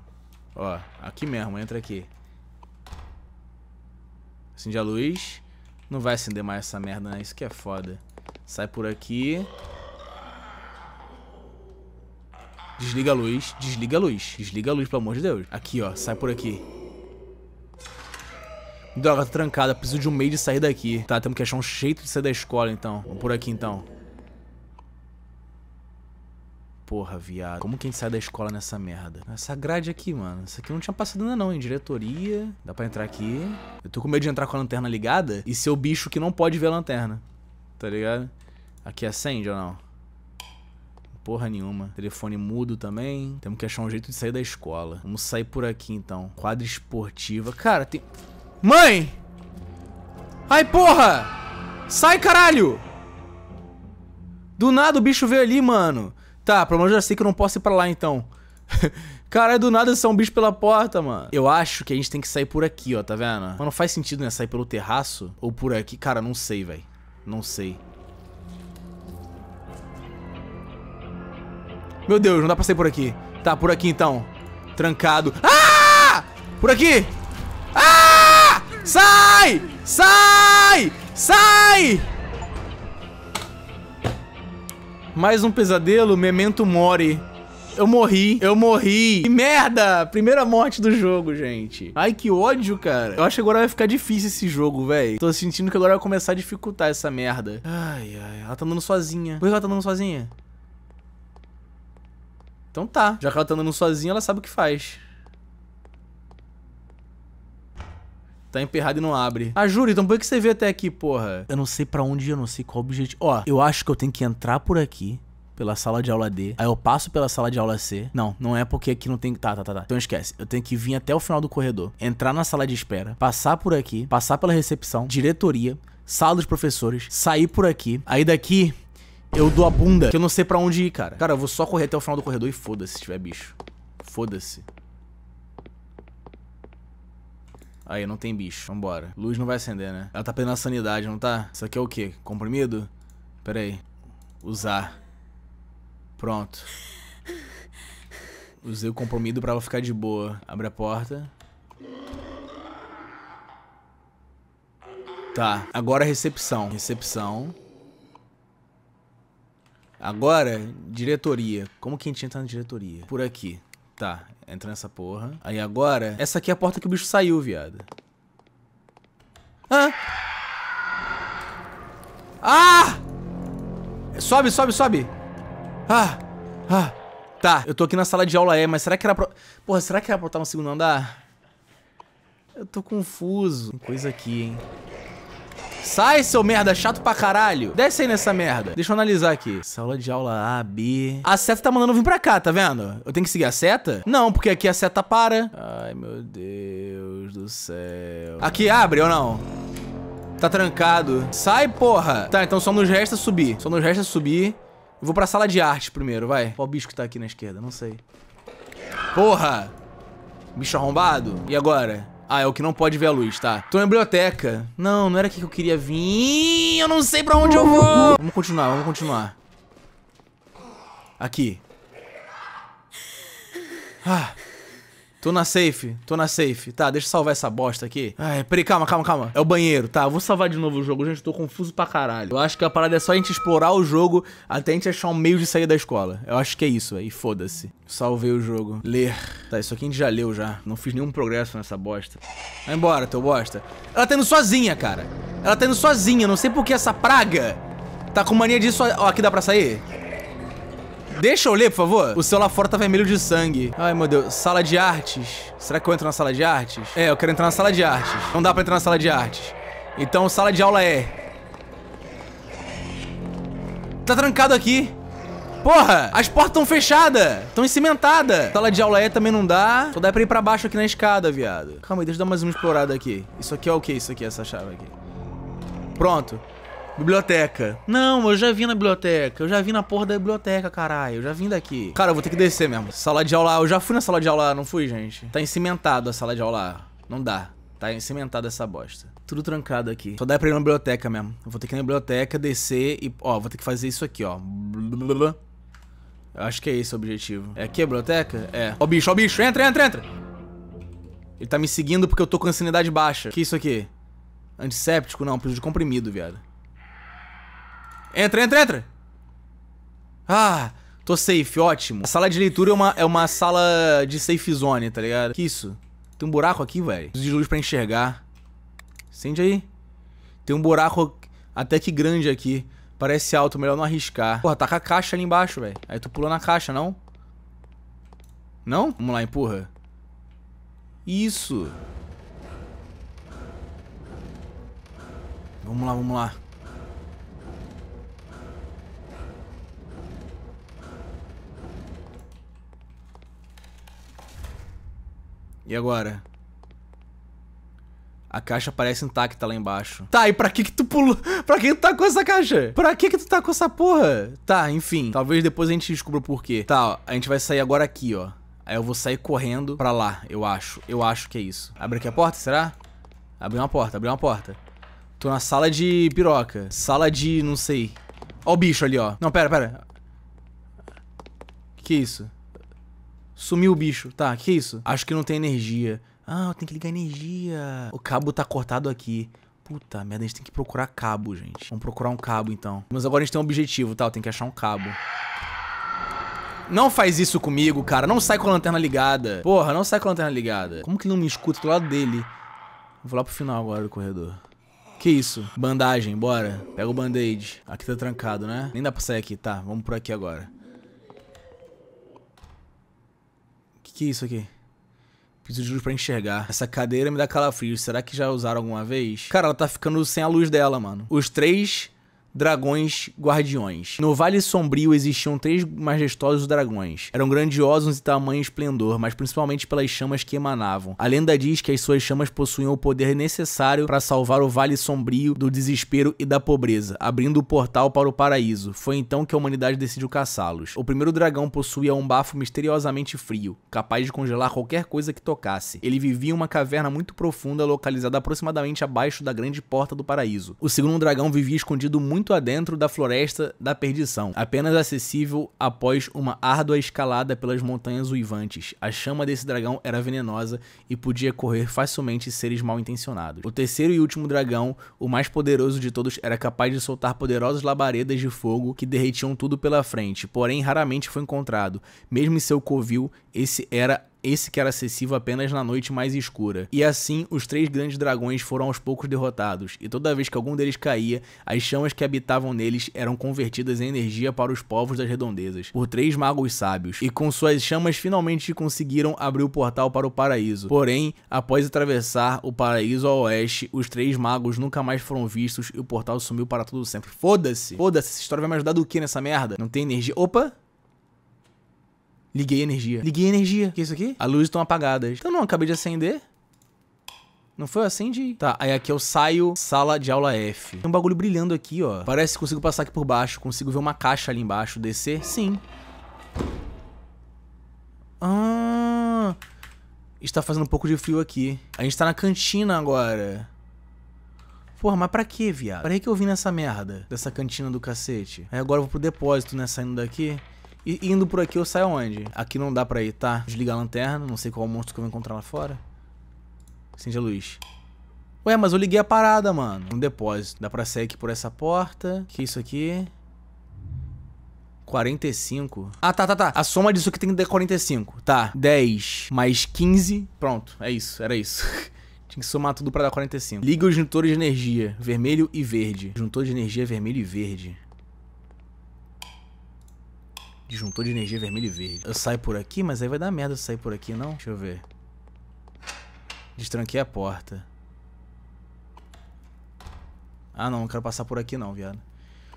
S1: Ó, aqui mesmo, entra aqui. Acende a luz. Não vai acender mais essa merda, né? Isso que é foda. Sai por aqui. Desliga a luz, desliga a luz, desliga a luz, pelo amor de Deus. Aqui, ó, sai por aqui. Droga, tá trancada, preciso de um meio de sair daqui. Tá, temos que achar um jeito de sair da escola, então. Vamos por aqui, então porra, viado, como quem sai da escola nessa merda? Essa grade aqui, mano, isso aqui não tinha passado ainda não, hein? Diretoria, dá pra entrar aqui. Eu tô com medo de entrar com a lanterna ligada e ser o bicho que não pode ver a lanterna, tá ligado? Aqui acende ou não? porra nenhuma. Telefone mudo também. Temos que achar um jeito de sair da escola. Vamos sair por aqui então. Quadra esportiva. Cara, tem. Mãe! Ai, porra! Sai, caralho! Do nada o bicho veio ali, mano. Tá, pelo menos eu já sei que eu não posso ir pra lá então. Caralho, do nada são um bicho pela porta, mano. Eu acho que a gente tem que sair por aqui, ó, tá vendo? Mas não faz sentido, né? Sair pelo terraço ou por aqui. Cara, não sei, velho. Não sei. Meu Deus, não dá pra sair por aqui. Tá, por aqui então. Trancado. Ah! Por aqui! Ah! Sai! Sai! Sai! Mais um pesadelo, Memento Mori. Eu morri, eu morri. Que merda! Primeira morte do jogo, gente. Ai, que ódio, cara. Eu acho que agora vai ficar difícil esse jogo, velho. Tô sentindo que agora vai começar a dificultar essa merda. Ai, ai. Ela tá andando sozinha. Por que ela tá andando sozinha? Então tá. Já que ela tá andando sozinha, ela sabe o que faz. Tá emperrado e não abre. Ah, juro, então por que você veio até aqui, porra? Eu não sei para onde, eu não sei qual objetivo. Ó, eu acho que eu tenho que entrar por aqui pela sala de aula D. Aí eu passo pela sala de aula C. Não, não é porque aqui não tem. Tá, tá, tá, tá. Então esquece. Eu tenho que vir até o final do corredor, entrar na sala de espera, passar por aqui, passar pela recepção, diretoria, sala dos professores, sair por aqui. Aí daqui eu dou a bunda, que eu não sei para onde ir, cara. Cara, eu vou só correr até o final do corredor e foda-se se tiver bicho. Foda-se. Aí, não tem bicho. Vambora. Luz não vai acender, né? Ela tá perdendo a sanidade, não tá? Isso aqui é o quê? Comprimido? Pera aí. Usar. Pronto. Usei o comprimido pra ela ficar de boa. Abre a porta. Tá. Agora é recepção. Recepção. Agora, diretoria. Como que a gente entra na diretoria? Por aqui. Tá, entra nessa porra. Aí agora, essa aqui é a porta que o bicho saiu, viado. Ah! Ah! Sobe, sobe, sobe. Ah! Ah! Tá, eu tô aqui na sala de aula, é, mas será que era pra... Porra, será que era pra botar no segundo andar? Eu tô confuso. Tem coisa aqui, hein. Sai, seu merda, chato pra caralho. Desce aí nessa merda. Deixa eu analisar aqui. Sala de aula A, B. A seta tá mandando vir pra cá, tá vendo? Eu tenho que seguir a seta? Não, porque aqui a seta para. Ai, meu Deus do céu. Aqui abre ou não? Tá trancado. Sai, porra. Tá, então só nos resta subir. Só nos resta subir. Eu vou pra sala de arte primeiro, vai. Qual bicho que tá aqui na esquerda? Não sei. Porra! Bicho arrombado. E agora? Ah, é o que não pode ver a luz, tá. Tô na biblioteca. Não, não era aqui que eu queria vir. Eu não sei pra onde eu vou. Vamos continuar, vamos continuar. Aqui. Ah. Tô na safe, tô na safe. Tá, deixa eu salvar essa bosta aqui. Ai, peraí, calma, calma, calma. É o banheiro, tá? Vou salvar de novo o jogo, gente. Tô confuso pra caralho. Eu acho que a parada é só a gente explorar o jogo até a gente achar um meio de sair da escola. Eu acho que é isso, aí foda-se. Salvei o jogo. Ler. Tá, isso aqui a gente já leu já. Não fiz nenhum progresso nessa bosta. Vai embora, teu bosta. Ela tá indo sozinha, cara. Ela tá indo sozinha. Não sei por que essa praga tá com mania disso. Ó, aqui dá pra sair? Deixa eu ler, por favor. O céu lá fora tá vermelho de sangue. Ai, meu Deus. Sala de artes. Será que eu entro na sala de artes? É, eu quero entrar na sala de artes. Não dá pra entrar na sala de artes. Então, sala de aula é... Tá trancado aqui. Porra, as portas estão fechadas, estão encimentadas. Sala de aula é também não dá. Só dá pra ir pra baixo aqui na escada, viado. Calma aí, deixa eu dar mais uma explorada aqui. Isso aqui é o okay, que? Isso aqui, é essa chave aqui. Pronto. Biblioteca. Não, eu já vim na biblioteca. Eu já vim na porra da biblioteca, caralho. Eu já vim daqui. Cara, eu vou ter que descer mesmo. Sala de aula. Eu já fui na sala de aula, não fui, gente? Tá encimentado a sala de aula. Não dá. Tá encimentado essa bosta. Tudo trancado aqui. Só dá pra ir na biblioteca mesmo. Eu vou ter que ir na biblioteca, descer e... Ó, vou ter que fazer isso aqui, ó. Eu acho que é esse o objetivo. É aqui a biblioteca? É. Ó o bicho, ó o bicho. Entra, entra, entra. Ele tá me seguindo porque eu tô com ansiedade baixa. Que isso aqui? Antisséptico? Não, preciso de comprimido, viado. Entra, entra, entra. Ah, tô safe, ótimo. A sala de leitura é uma, é uma sala de safe zone, tá ligado? Que isso? Tem um buraco aqui, velho. Preciso de luz pra enxergar. Acende aí. Tem um buraco até que grande aqui. Parece alto, melhor não arriscar. Porra, tá com a caixa ali embaixo, velho. Aí tu pulou na caixa, não? Não? Vamos lá, empurra. Isso. Vamos lá, vamos lá. E agora? A caixa parece intacta lá embaixo. Tá, e pra que que tu pulou? Pra que, tu tá com essa caixa? Pra que que tu tá com essa porra? Tá, enfim. Talvez depois a gente descubra o porquê. Tá, ó, a gente vai sair agora aqui, ó. Aí eu vou sair correndo pra lá, eu acho. Eu acho que é isso. Abre aqui a porta, será? Abriu uma porta, abriu uma porta. Tô na sala de piroca. Sala de... não sei. Ó o bicho ali, ó. Não, pera, pera. Que isso? Sumiu o bicho. Tá, que isso? Acho que não tem energia. Ah, eu tenho que ligar energia. O cabo tá cortado aqui. Puta merda, a gente tem que procurar cabo, gente. Vamos procurar um cabo, então. Mas agora a gente tem um objetivo, tá? Eu tenho que achar um cabo. Não faz isso comigo, cara. Não sai com a lanterna ligada. Porra, não sai com a lanterna ligada. Como que não me escuta do lado dele? Vou lá pro final agora do corredor. Que isso? Bandagem, bora. Pega o band-aid. Aqui tá trancado, né? Nem dá pra sair aqui, tá? Vamos por aqui agora. que é isso aqui? Preciso de luz pra enxergar. Essa cadeira me dá calafrio. Será que já usaram alguma vez? Cara, ela tá ficando sem a luz dela, mano. Os três dragões guardiões. No Vale Sombrio existiam três majestosos dragões. Eram grandiosos em tamanho e esplendor, mas principalmente pelas chamas que emanavam. A lenda diz que as suas chamas possuíam o poder necessário para salvar o Vale Sombrio do desespero e da pobreza, abrindo o portal para o paraíso. Foi então que a humanidade decidiu caçá-los. O primeiro dragão possuía um bafo misteriosamente frio, capaz de congelar qualquer coisa que tocasse. Ele vivia em uma caverna muito profunda localizada aproximadamente abaixo da grande porta do paraíso. O segundo dragão vivia escondido muito muito adentro da floresta da perdição, apenas acessível após uma árdua escalada pelas montanhas uivantes. A chama desse dragão era venenosa e podia correr facilmente seres mal intencionados. O terceiro e último dragão, o mais poderoso de todos, era capaz de soltar poderosas labaredas de fogo que derretiam tudo pela frente, porém raramente foi encontrado. Mesmo em seu covil, esse era esse que era acessível apenas na noite mais escura. E assim, os três grandes dragões foram aos poucos derrotados, e toda vez que algum deles caía, as chamas que habitavam neles eram convertidas em energia para os povos das redondezas, por três magos sábios, e com suas chamas finalmente conseguiram abrir o portal para o paraíso. Porém, após atravessar o paraíso ao oeste, os três magos nunca mais foram vistos e o portal sumiu para todo sempre. Foda-se! Foda-se, essa história vai me ajudar do que nessa merda? Não tem energia. Opa! Liguei energia. Liguei energia. O que é isso aqui? As luzes estão apagadas. Então não, acabei de acender. Não foi assim Tá, aí aqui eu saio, sala de aula F. Tem um bagulho brilhando aqui, ó. Parece que consigo passar aqui por baixo. Consigo ver uma caixa ali embaixo. Descer? Sim. Ah... Está fazendo um pouco de frio aqui. A gente tá na cantina agora. Porra, mas pra que, viado? Pra que eu vim nessa merda? Dessa cantina do cacete? Aí agora eu vou pro depósito, né? Saindo daqui. E indo por aqui eu saio onde? Aqui não dá pra ir, tá? Desliga a lanterna, não sei qual monstro que eu vou encontrar lá fora. Acende a luz. Ué, mas eu liguei a parada, mano. Um depósito. Dá pra sair aqui por essa porta. Que isso aqui? 45. Ah, tá, tá, tá. A soma disso aqui tem que dar 45. Tá. 10 mais 15. Pronto. É isso. Era isso. Tinha que somar tudo pra dar 45. Liga os juntores de energia. Vermelho e verde. Juntor de energia vermelho e verde. Disjuntor de energia vermelho e verde. Eu saio por aqui, mas aí vai dar merda sair por aqui, não? Deixa eu ver. Destranquei a porta. Ah, não, não quero passar por aqui não, viado.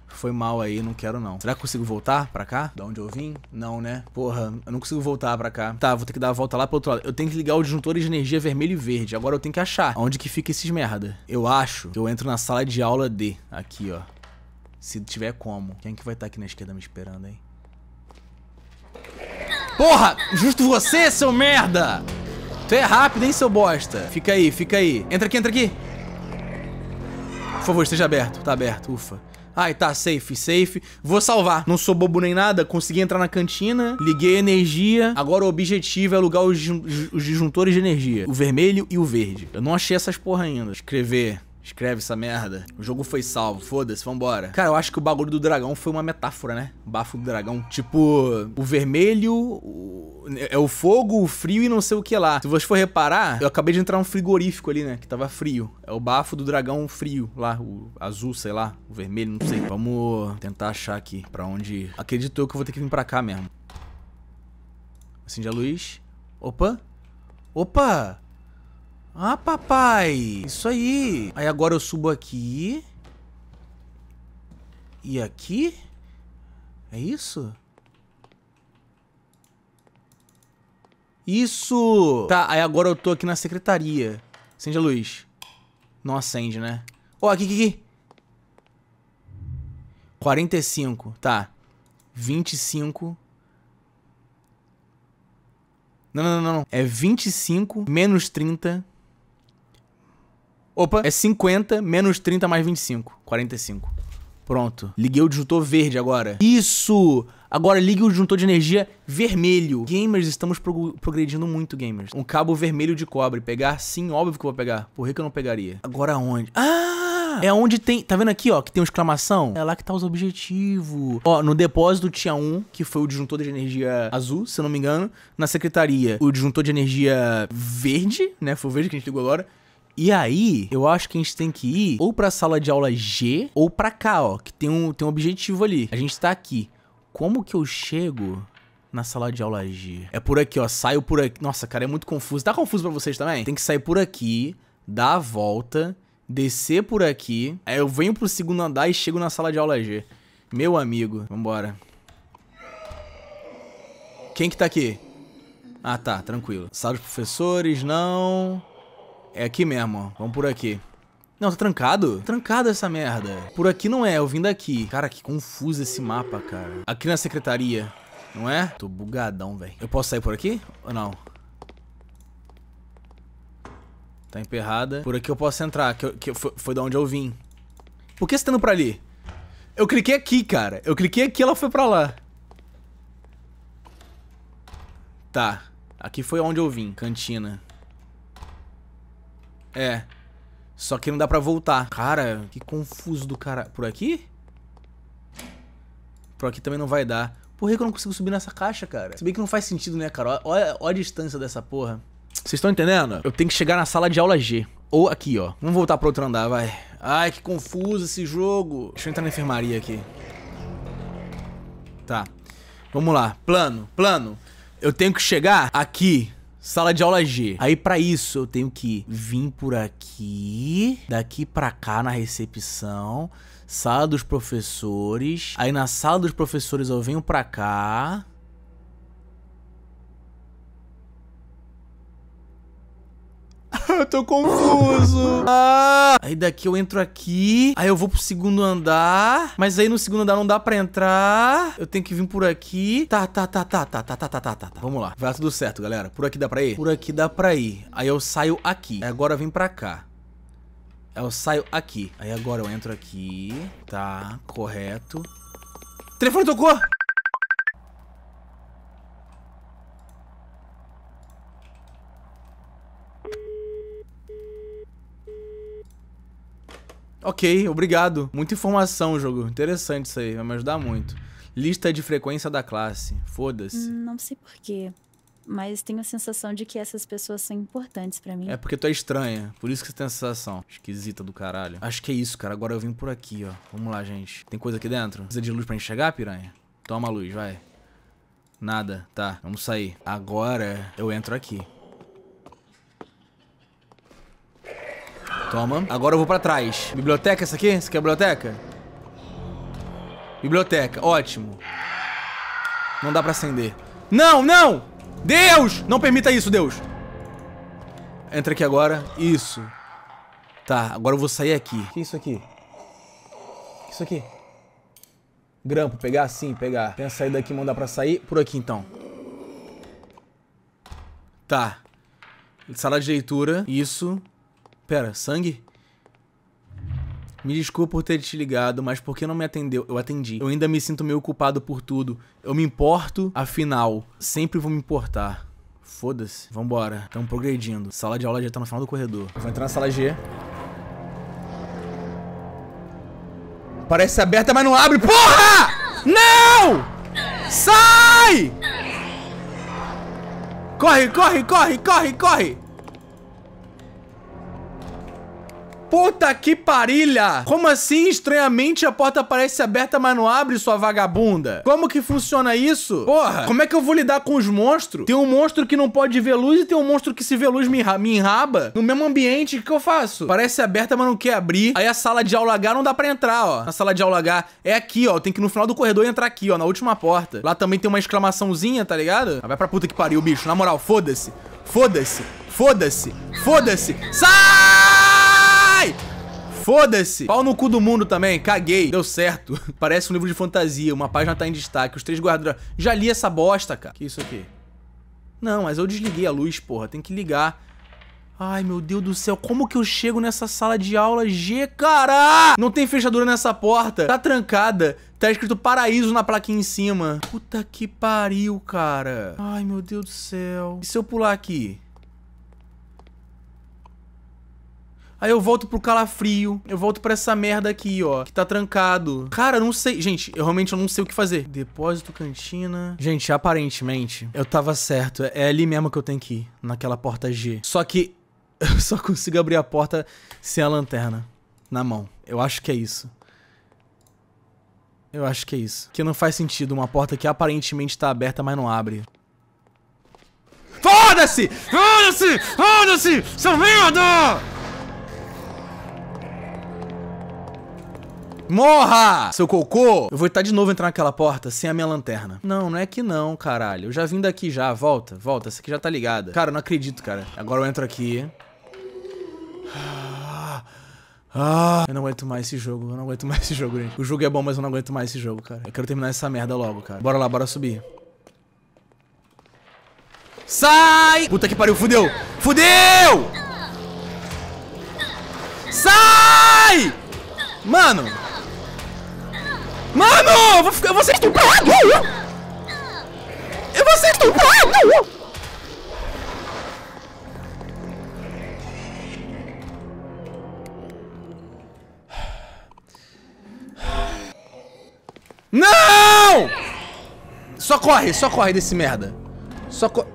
S1: Foi mal aí, não quero não. Será que eu consigo voltar pra cá? Da onde eu vim? Não, né? Porra, eu não consigo voltar pra cá. Tá, vou ter que dar a volta lá pro outro lado. Eu tenho que ligar o disjuntor de energia vermelho e verde. Agora eu tenho que achar onde que fica esses merda. Eu acho que eu entro na sala de aula D. Aqui, ó. Se tiver como. Quem é que vai estar tá aqui na esquerda me esperando, hein? Porra! Justo você, seu merda! Tu é rápido, hein, seu bosta? Fica aí, fica aí. Entra aqui, entra aqui. Por favor, esteja aberto. Tá aberto, ufa. Ai, tá, safe, safe. Vou salvar. Não sou bobo nem nada, consegui entrar na cantina, liguei a energia. Agora o objetivo é alugar os, os disjuntores de energia. O vermelho e o verde. Eu não achei essas porra ainda. Escrever Escreve essa merda. O jogo foi salvo, foda-se, vambora. Cara, eu acho que o bagulho do dragão foi uma metáfora, né? O bafo do dragão. Tipo, o vermelho, o... é o fogo, o frio e não sei o que lá. Se você for reparar, eu acabei de entrar um frigorífico ali, né? Que tava frio. É o bafo do dragão frio lá, o azul, sei lá, o vermelho, não sei. Vamos tentar achar aqui pra onde ir. Acredito eu que eu vou ter que vir pra cá mesmo. Acende a luz. Opa. Opa! Ah, papai! Isso aí! Aí agora eu subo aqui. E aqui? É isso? Isso! Tá, aí agora eu tô aqui na secretaria. Acende a luz. Não acende, né? Ó, oh, aqui, aqui, aqui. 45, tá. 25. Não, não, não, não. É 25 menos 30 Opa, é 50 menos 30 mais 25. 45. Pronto. Liguei o disjuntor verde agora. Isso! Agora ligue o disjuntor de energia vermelho. Gamers, estamos pro progredindo muito, gamers. Um cabo vermelho de cobre. Pegar? Sim, óbvio que eu vou pegar. Por que, que eu não pegaria? Agora onde? Ah! É onde tem... Tá vendo aqui, ó? Que tem uma exclamação? É lá que tá os objetivos. Ó, no depósito tinha um, que foi o disjuntor de energia azul, se eu não me engano. Na secretaria, o disjuntor de energia verde, né? Foi o verde que a gente ligou agora e aí, eu acho que a gente tem que ir ou pra sala de aula G ou pra cá, ó, que tem um, tem um objetivo ali. A gente tá aqui. Como que eu chego na sala de aula G? É por aqui, ó, saio por aqui. Nossa, cara, é muito confuso. Tá confuso pra vocês também? Tem que sair por aqui, dar a volta, descer por aqui. Aí eu venho pro segundo andar e chego na sala de aula G. Meu amigo, vambora. Quem que tá aqui? Ah, tá, tranquilo. Sala dos professores, não... É aqui mesmo, vamos por aqui. Não, tá trancado? Trancado essa merda. Por aqui não é, eu vim daqui. Cara, que confuso esse mapa, cara. Aqui na secretaria, não é? Tô bugadão, velho. Eu posso sair por aqui ou não? Tá emperrada. Por aqui eu posso entrar, que, eu, que foi, foi da onde eu vim. Por que você tá indo pra ali? Eu cliquei aqui, cara. Eu cliquei aqui ela foi pra lá. Tá. Aqui foi onde eu vim, cantina. É. Só que não dá pra voltar. Cara, que confuso do cara. Por aqui? Por aqui também não vai dar. Por que eu não consigo subir nessa caixa, cara? Se bem que não faz sentido, né, cara? Olha, olha a distância dessa porra. Vocês estão entendendo? Eu tenho que chegar na sala de aula G. Ou aqui, ó. Vamos voltar pro outro andar, vai. Ai, que confuso esse jogo. Deixa eu entrar na enfermaria aqui. Tá. Vamos lá. Plano, plano. Eu tenho que chegar aqui Sala de aula G. Aí para isso eu tenho que vir por aqui, daqui para cá na recepção, sala dos professores. Aí na sala dos professores eu venho para cá. eu tô confuso. Ah, aí daqui eu entro aqui. Aí eu vou pro segundo andar. Mas aí no segundo andar não dá pra entrar. Eu tenho que vir por aqui. Tá, tá, tá, tá, tá, tá, tá, tá, tá, tá. tá. Vamos lá. Vai tudo certo, galera. Por aqui dá pra ir? Por aqui dá pra ir. Aí eu saio aqui. Aí agora eu vim pra cá. Aí eu saio aqui. Aí agora eu entro aqui. Tá, correto.
S2: O telefone tocou!
S1: Ok, obrigado. Muita informação, jogo. Interessante isso aí, vai me ajudar muito. Lista de frequência da classe. Foda-se.
S3: Hum, não sei porquê, mas tenho a sensação de que essas pessoas são importantes para mim. É porque
S1: tu é estranha, por isso que você tem essa sensação. Esquisita do caralho. Acho que é isso, cara. Agora eu vim por aqui, ó. Vamos lá, gente. Tem coisa aqui dentro? Precisa de luz pra enxergar, piranha? Toma a luz, vai. Nada, tá. Vamos sair. Agora eu entro aqui. Toma. Agora eu vou pra trás. Biblioteca essa aqui? Essa aqui é a biblioteca? Biblioteca. Ótimo. Não dá pra acender. Não, não! Deus! Não permita isso, Deus! Entra aqui agora. Isso. Tá, agora eu vou sair aqui. O que é isso aqui? Isso aqui. Grampo, pegar? Sim, pegar. Tem a saída aqui, mandar pra sair. Por aqui, então. Tá. Sala de leitura. Isso. Pera, sangue? Me desculpa por ter te ligado, mas por que não me atendeu? Eu atendi. Eu ainda me sinto meio culpado por tudo. Eu me importo, afinal, sempre vou me importar. Foda-se. Vambora. Estamos progredindo. Sala de aula já tá no final do corredor. Eu vou entrar na sala G. Parece ser aberta, mas não abre. Porra! Não! Sai! Corre, corre, corre, corre, corre! Puta que parilha! Como assim, estranhamente, a porta parece aberta, mas não abre, sua vagabunda? Como que funciona isso? Porra, como é que eu vou lidar com os monstros? Tem um monstro que não pode ver luz e tem um monstro que se vê luz me, me enraba. No mesmo ambiente, o que eu faço? Parece aberta, mas não quer abrir. Aí a sala de aula H não dá pra entrar, ó. A sala de aula H é aqui, ó. Tem que ir no final do corredor e entrar aqui, ó, na última porta. Lá também tem uma exclamaçãozinha, tá ligado? Ah, vai pra puta que pariu, bicho. Na moral, foda-se. Foda-se. Foda-se. Foda-se. Sai! Ai! Foda-se! Pau no cu do mundo também, caguei. Deu certo. Parece um livro de fantasia, uma página tá em destaque, os três guardas... Já li essa bosta, cara. Que isso aqui? Não, mas eu desliguei a luz, porra. Tem que ligar. Ai, meu Deus do céu, como que eu chego nessa sala de aula G, cara? Não tem fechadura nessa porta, tá trancada, tá escrito paraíso na plaquinha em cima. Puta que pariu, cara. Ai, meu Deus do céu. E se eu pular aqui? Aí eu volto pro calafrio, eu volto pra essa merda aqui, ó, que tá trancado. Cara, eu não sei. Gente, eu realmente eu não sei o que fazer. Depósito, cantina... Gente, aparentemente, eu tava certo. É, é ali mesmo que eu tenho que ir, naquela porta G. Só que eu só consigo abrir a porta sem a lanterna na mão. Eu acho que é isso. Eu acho que é isso. Que não faz sentido uma porta que aparentemente tá aberta, mas não abre. Foda-se! Foda-se! Foda-se! Seu merda! Morra! Seu cocô! Eu vou estar de novo entrar naquela porta sem a minha lanterna. Não, não é que não, caralho. Eu já vim daqui já. Volta, volta. Essa aqui já tá ligada. Cara, eu não acredito, cara. Agora eu entro aqui. Ah, ah, eu não aguento mais esse jogo, eu não aguento mais esse jogo, gente. O jogo é bom, mas eu não aguento mais esse jogo, cara. Eu quero terminar essa merda logo, cara. Bora lá, bora subir. Sai! Puta que pariu, fudeu! Fudeu! Sai! Mano!
S3: Mano, eu vou, ficar, eu vou ser estuprado! Eu vou ser
S2: estuprado!
S1: Não! Só corre, só corre desse merda. Só corre.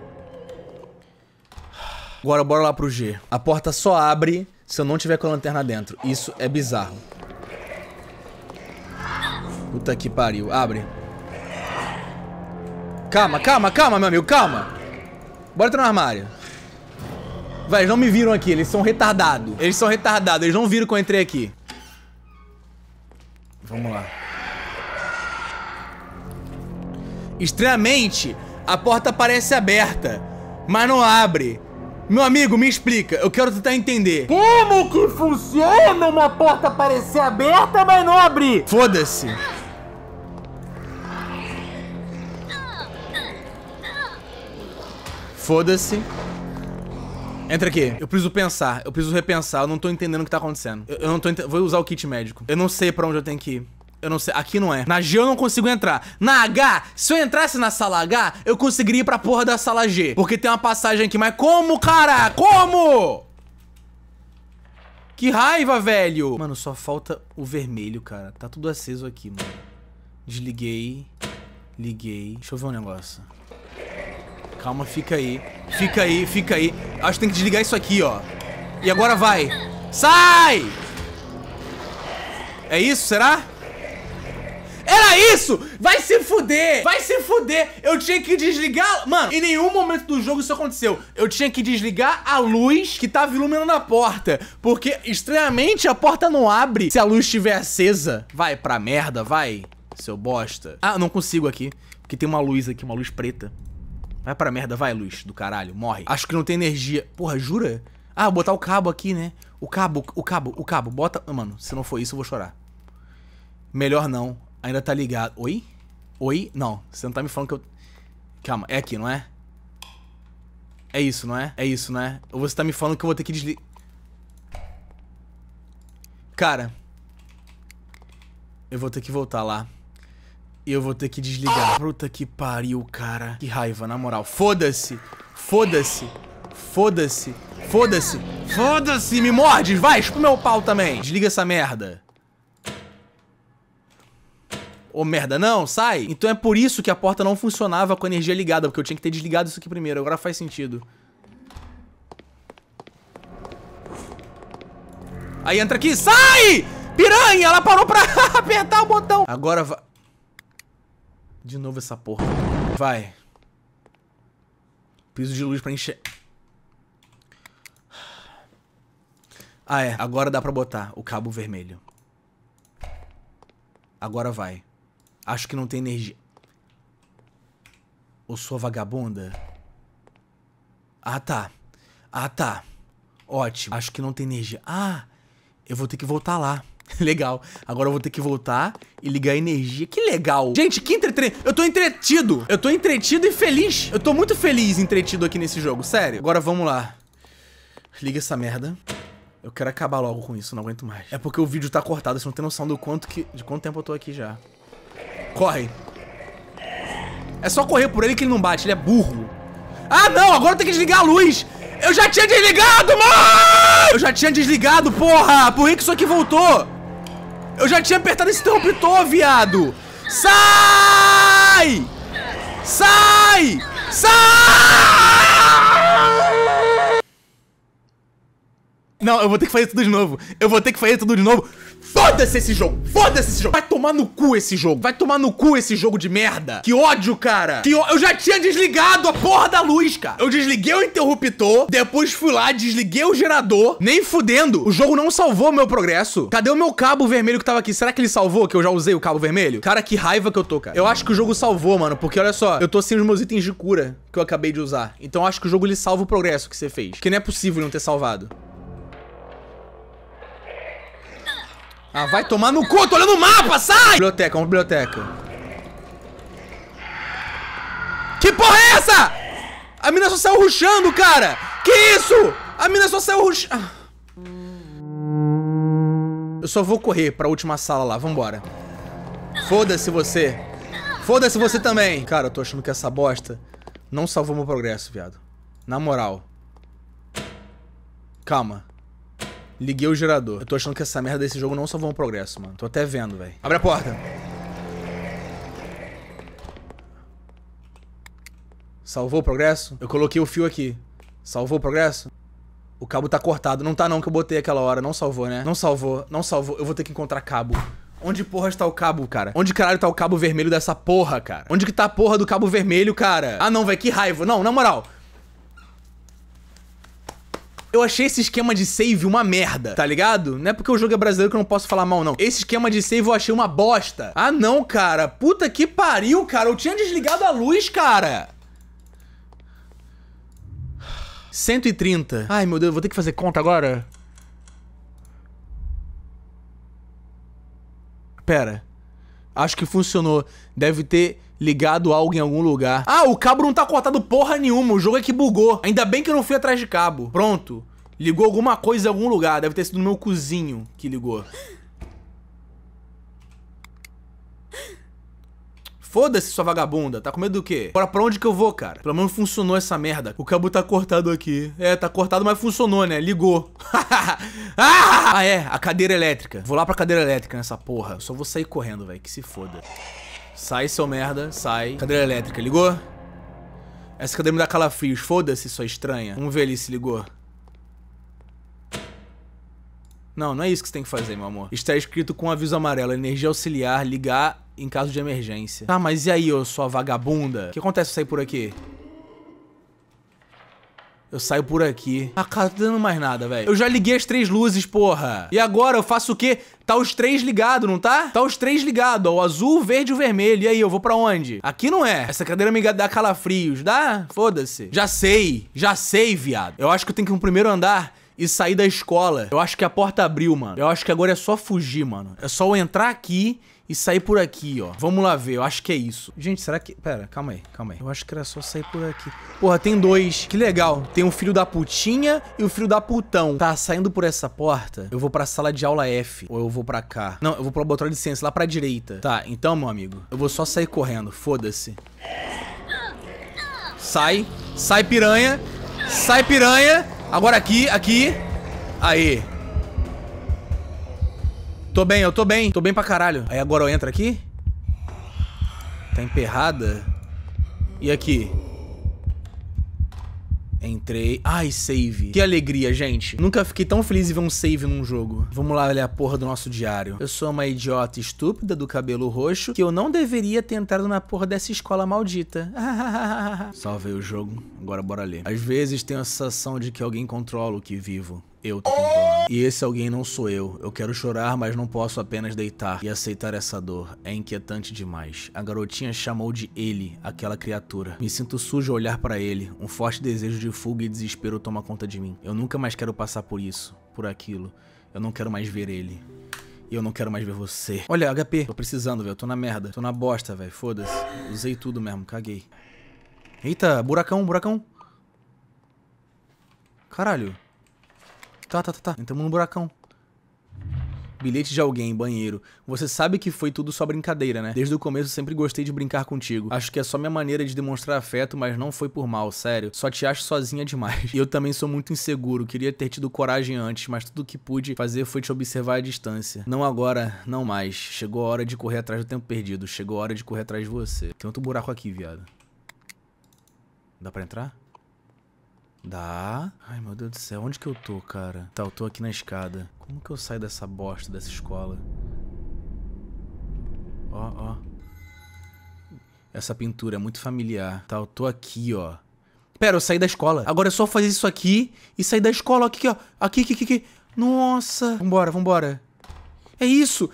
S1: Agora bora lá pro G. A porta só abre se eu não tiver com a lanterna dentro. Isso é bizarro. Puta que pariu. Abre. Calma, calma, calma, meu amigo, calma. Bora entrar no armário. Vai, eles não me viram aqui, eles são retardados. Eles são retardados, eles não viram que eu entrei aqui. Vamos lá. Estranhamente, a porta parece aberta, mas não abre. Meu amigo, me explica, eu quero tentar entender. Como que funciona uma porta parecer aberta, mas não abrir? Foda-se. Foda-se. Entra aqui. Eu preciso pensar. Eu preciso repensar. Eu não tô entendendo o que tá acontecendo. Eu, eu não tô ent... Vou usar o kit médico. Eu não sei pra onde eu tenho que ir. Eu não sei. Aqui não é. Na G eu não consigo entrar. Na H, se eu entrasse na sala H, eu conseguiria ir pra porra da sala G. Porque tem uma passagem aqui. Mas como, cara? Como? Que raiva, velho. Mano, só falta o vermelho, cara. Tá tudo aceso aqui, mano. Desliguei. Liguei. Deixa eu ver um negócio. Calma, fica aí. Fica aí, fica aí. Acho que tem que desligar isso aqui, ó. E agora vai. Sai! É isso, será? Era isso! Vai se fuder! Vai se fuder! Eu tinha que desligar... Mano, em nenhum momento do jogo isso aconteceu. Eu tinha que desligar a luz que tava iluminando a porta. Porque, estranhamente, a porta não abre se a luz estiver acesa. Vai pra merda, vai, seu bosta. Ah, não consigo aqui. Porque tem uma luz aqui, uma luz preta. Vai pra merda, vai, luz do caralho, morre. Acho que não tem energia. Porra, jura? Ah, botar o cabo aqui, né? O cabo, o cabo, o cabo, bota... Ah, mano, se não for isso, eu vou chorar. Melhor não. Ainda tá ligado. Oi? Oi? Não, você não tá me falando que eu... Calma, é aqui, não é? É isso, não é? É isso, não é? Ou você tá me falando que eu vou ter que desligar... Cara... Eu vou ter que voltar lá. Eu vou ter que desligar. Puta que pariu, cara. Que raiva, na moral. Foda-se. Foda-se. Foda-se. Foda-se. Foda-se, me morde. Vai, esco meu pau também. Desliga essa merda. Ô, oh, merda, não, sai. Então é por isso que a porta não funcionava com a energia ligada, porque eu tinha que ter desligado isso aqui primeiro. Agora faz sentido. Aí entra aqui. Sai! Piranha, ela parou pra apertar o botão. Agora vai... De novo essa porra. Vai. Piso de luz pra encher... Ah, é. Agora dá pra botar o cabo vermelho. Agora vai. Acho que não tem energia. Ou sua vagabunda? Ah, tá. Ah, tá. Ótimo. Acho que não tem energia. Ah, eu vou ter que voltar lá. Legal. Agora eu vou ter que voltar e ligar a energia. Que legal. Gente, que entretenimento. Eu tô entretido. Eu tô entretido e feliz. Eu tô muito feliz entretido aqui nesse jogo, sério. Agora vamos lá. Liga essa merda. Eu quero acabar logo com isso, não aguento mais. É porque o vídeo tá cortado, vocês não tem noção do quanto que... De quanto tempo eu tô aqui já. Corre. É só correr por ele que ele não bate, ele é burro. Ah, não! Agora tem que desligar a luz! Eu já tinha desligado, mano! Eu já tinha desligado, porra! Por que isso aqui voltou? Eu já tinha apertado esse interruptor,
S2: viado! Sai! Sai! Sai!
S1: Não, eu vou ter que fazer tudo de novo. Eu vou ter que fazer tudo de novo. Foda-se esse jogo! Foda-se esse jogo! Vai tomar no cu esse jogo! Vai tomar no cu esse jogo de merda! Que ódio, cara! Que ó... Eu já tinha desligado a porra da luz, cara! Eu desliguei o interruptor, depois fui lá, desliguei o gerador, nem fudendo! O jogo não salvou meu progresso! Cadê o meu cabo vermelho que tava aqui? Será que ele salvou, que eu já usei o cabo vermelho? Cara, que raiva que eu tô, cara! Eu acho que o jogo salvou, mano, porque olha só, eu tô sem os meus itens de cura que eu acabei de usar. Então acho que o jogo ele salva o progresso que você fez. Que não é possível não ter salvado. Ah, vai tomar no cu, tô olhando o mapa, sai! Biblioteca, uma biblioteca. Que porra é essa? A mina só saiu ruxando, cara! Que isso? A mina só saiu ruxando. Ah. Eu só vou correr pra última sala lá, vambora. Foda-se você. Foda-se você também. Cara, eu tô achando que essa bosta não salvou meu progresso, viado. Na moral. Calma. Liguei o gerador. Eu tô achando que essa merda desse jogo não salvou um progresso, mano. Tô até vendo, velho. Abre a porta. Salvou o progresso? Eu coloquei o fio aqui. Salvou o progresso? O cabo tá cortado. Não tá não que eu botei aquela hora. Não salvou, né? Não salvou. Não salvou. Eu vou ter que encontrar cabo. Onde porra está o cabo, cara? Onde caralho tá o cabo vermelho dessa porra, cara? Onde que tá a porra do cabo vermelho, cara? Ah, não, velho. Que raiva. Não, na moral. Eu achei esse esquema de save uma merda, tá ligado? Não é porque o jogo é brasileiro que eu não posso falar mal, não. Esse esquema de save eu achei uma bosta. Ah, não, cara. Puta que pariu, cara. Eu tinha desligado a luz, cara. 130. Ai, meu Deus, vou ter que fazer conta agora? Pera. Acho que funcionou. Deve ter ligado a algo em algum lugar. Ah, o cabo não tá cortado porra nenhuma, o jogo é que bugou. Ainda bem que eu não fui atrás de cabo. Pronto. Ligou alguma coisa em algum lugar, deve ter sido no meu cozinho que ligou. Foda-se, sua vagabunda. Tá com medo do quê? Agora, pra onde que eu vou, cara? Pelo menos funcionou essa merda. O cabo tá cortado aqui. É, tá cortado, mas funcionou, né? Ligou. ah, é. A cadeira elétrica. Vou lá pra cadeira elétrica nessa porra. Eu só vou sair correndo, velho. Que se foda. Sai, seu merda, sai. Cadeira elétrica, ligou? Essa cadeira me dá calafrios, foda-se, sua estranha. Vamos ver ali se ligou. Não, não é isso que você tem que fazer, meu amor. Está escrito com aviso amarelo, energia auxiliar, ligar em caso de emergência. Tá, mas e aí, ô sua vagabunda? O que acontece se eu sair por aqui? Eu saio por aqui. Ah, cara, não dando mais nada, velho. Eu já liguei as três luzes, porra. E agora eu faço o quê? Tá os três ligado, não tá? Tá os três ligado, ó. O azul, o verde e o vermelho. E aí, eu vou pra onde? Aqui não é. Essa cadeira me dá calafrios. Dá? Foda-se. Já sei. Já sei, viado. Eu acho que eu tenho que ir no primeiro andar e sair da escola. Eu acho que a porta abriu, mano. Eu acho que agora é só fugir, mano. É só eu entrar aqui e sair por aqui, ó. Vamos lá ver, eu acho que é isso. Gente, será que... Pera, calma aí, calma aí. Eu acho que era só sair por aqui. Porra, tem dois. Que legal. Tem um filho da putinha e o um filho da putão. Tá, saindo por essa porta, eu vou pra sala de aula F. Ou eu vou pra cá. Não, eu vou pra botar de ciência, lá pra direita. Tá, então, meu amigo, eu vou só sair correndo. Foda-se. Sai. Sai, piranha. Sai, piranha. Agora aqui, aqui. Aí. Tô bem, eu tô bem. Tô bem pra caralho. Aí agora eu entro aqui. Tá emperrada. E aqui? Entrei. Ai, save. Que alegria, gente. Nunca fiquei tão feliz em ver um save num jogo. Vamos lá olhar a porra do nosso diário. Eu sou uma idiota estúpida do cabelo roxo que eu não deveria ter entrado na porra dessa escola maldita. Salvei o jogo. Agora bora ler. Às vezes tenho a sensação de que alguém controla o que vivo eu tô com E esse alguém não sou eu. Eu quero chorar, mas não posso apenas deitar e aceitar essa dor. É inquietante demais. A garotinha chamou de ele, aquela criatura. Me sinto sujo ao olhar para ele. Um forte desejo de fuga e desespero toma conta de mim. Eu nunca mais quero passar por isso, por aquilo. Eu não quero mais ver ele. E eu não quero mais ver você. Olha, HP, tô precisando, velho. Tô na merda. Tô na bosta, velho. Foda-se. Usei tudo mesmo, caguei. Eita, buracão, buracão. Caralho. Tá, tá, tá, tá. Entramos no buracão. Bilhete de alguém, banheiro. Você sabe que foi tudo só brincadeira, né? Desde o começo sempre gostei de brincar contigo. Acho que é só minha maneira de demonstrar afeto, mas não foi por mal, sério. Só te acho sozinha demais. E eu também sou muito inseguro, queria ter tido coragem antes, mas tudo que pude fazer foi te observar à distância. Não agora, não mais. Chegou a hora de correr atrás do tempo perdido. Chegou a hora de correr atrás de você. Tem outro buraco aqui, viado. Dá pra entrar? Dá. Ai, meu Deus do céu. Onde que eu tô, cara? Tá, eu tô aqui na escada. Como que eu saio dessa bosta, dessa escola? Ó, ó. Essa pintura é muito familiar. Tá, eu tô aqui, ó. Pera, eu saí da escola. Agora é só fazer isso aqui e sair da escola. Aqui, ó. Aqui, aqui, aqui, aqui. Nossa. Vambora, vambora. É isso.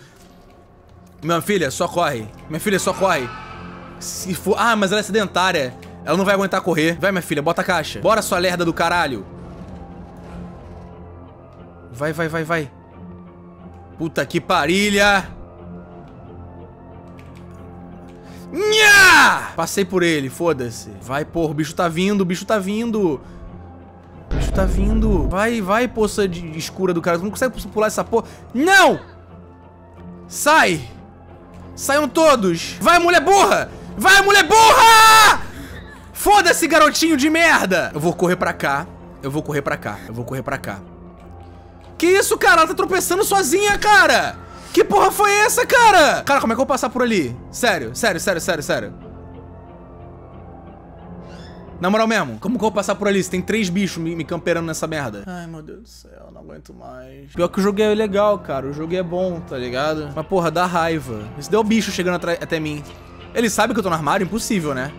S1: Minha filha, só corre. Minha filha, só corre. Se for... Ah, mas ela é sedentária. Ela não vai aguentar correr. Vai, minha filha, bota a caixa. Bora, sua lerda do caralho. Vai, vai, vai, vai. Puta que parilha.
S3: Nha!
S1: Passei por ele, foda-se. Vai, porra, o bicho tá vindo, o bicho tá vindo. O bicho tá vindo. Vai, vai, poça de escura do cara. Tu não consegue pular essa porra. Não! Sai! Saiam todos! Vai, mulher burra! Vai, mulher burra! Foda-se, garotinho de merda! Eu vou correr pra cá. Eu vou correr pra cá. Eu vou correr pra cá. Que isso, cara? Ela tá tropeçando sozinha, cara! Que porra foi essa, cara? Cara, como é que eu vou passar por ali? Sério, sério, sério, sério, sério. Na moral mesmo, como que eu vou passar por ali? Se tem três bichos me, me camperando nessa merda. Ai, meu Deus do céu, não aguento mais. Pior que o jogo é legal, cara. O jogo é bom, tá ligado? Mas, porra, dá raiva. Isso é deu bicho chegando até mim. Ele sabe que eu tô no armário? Impossível, né?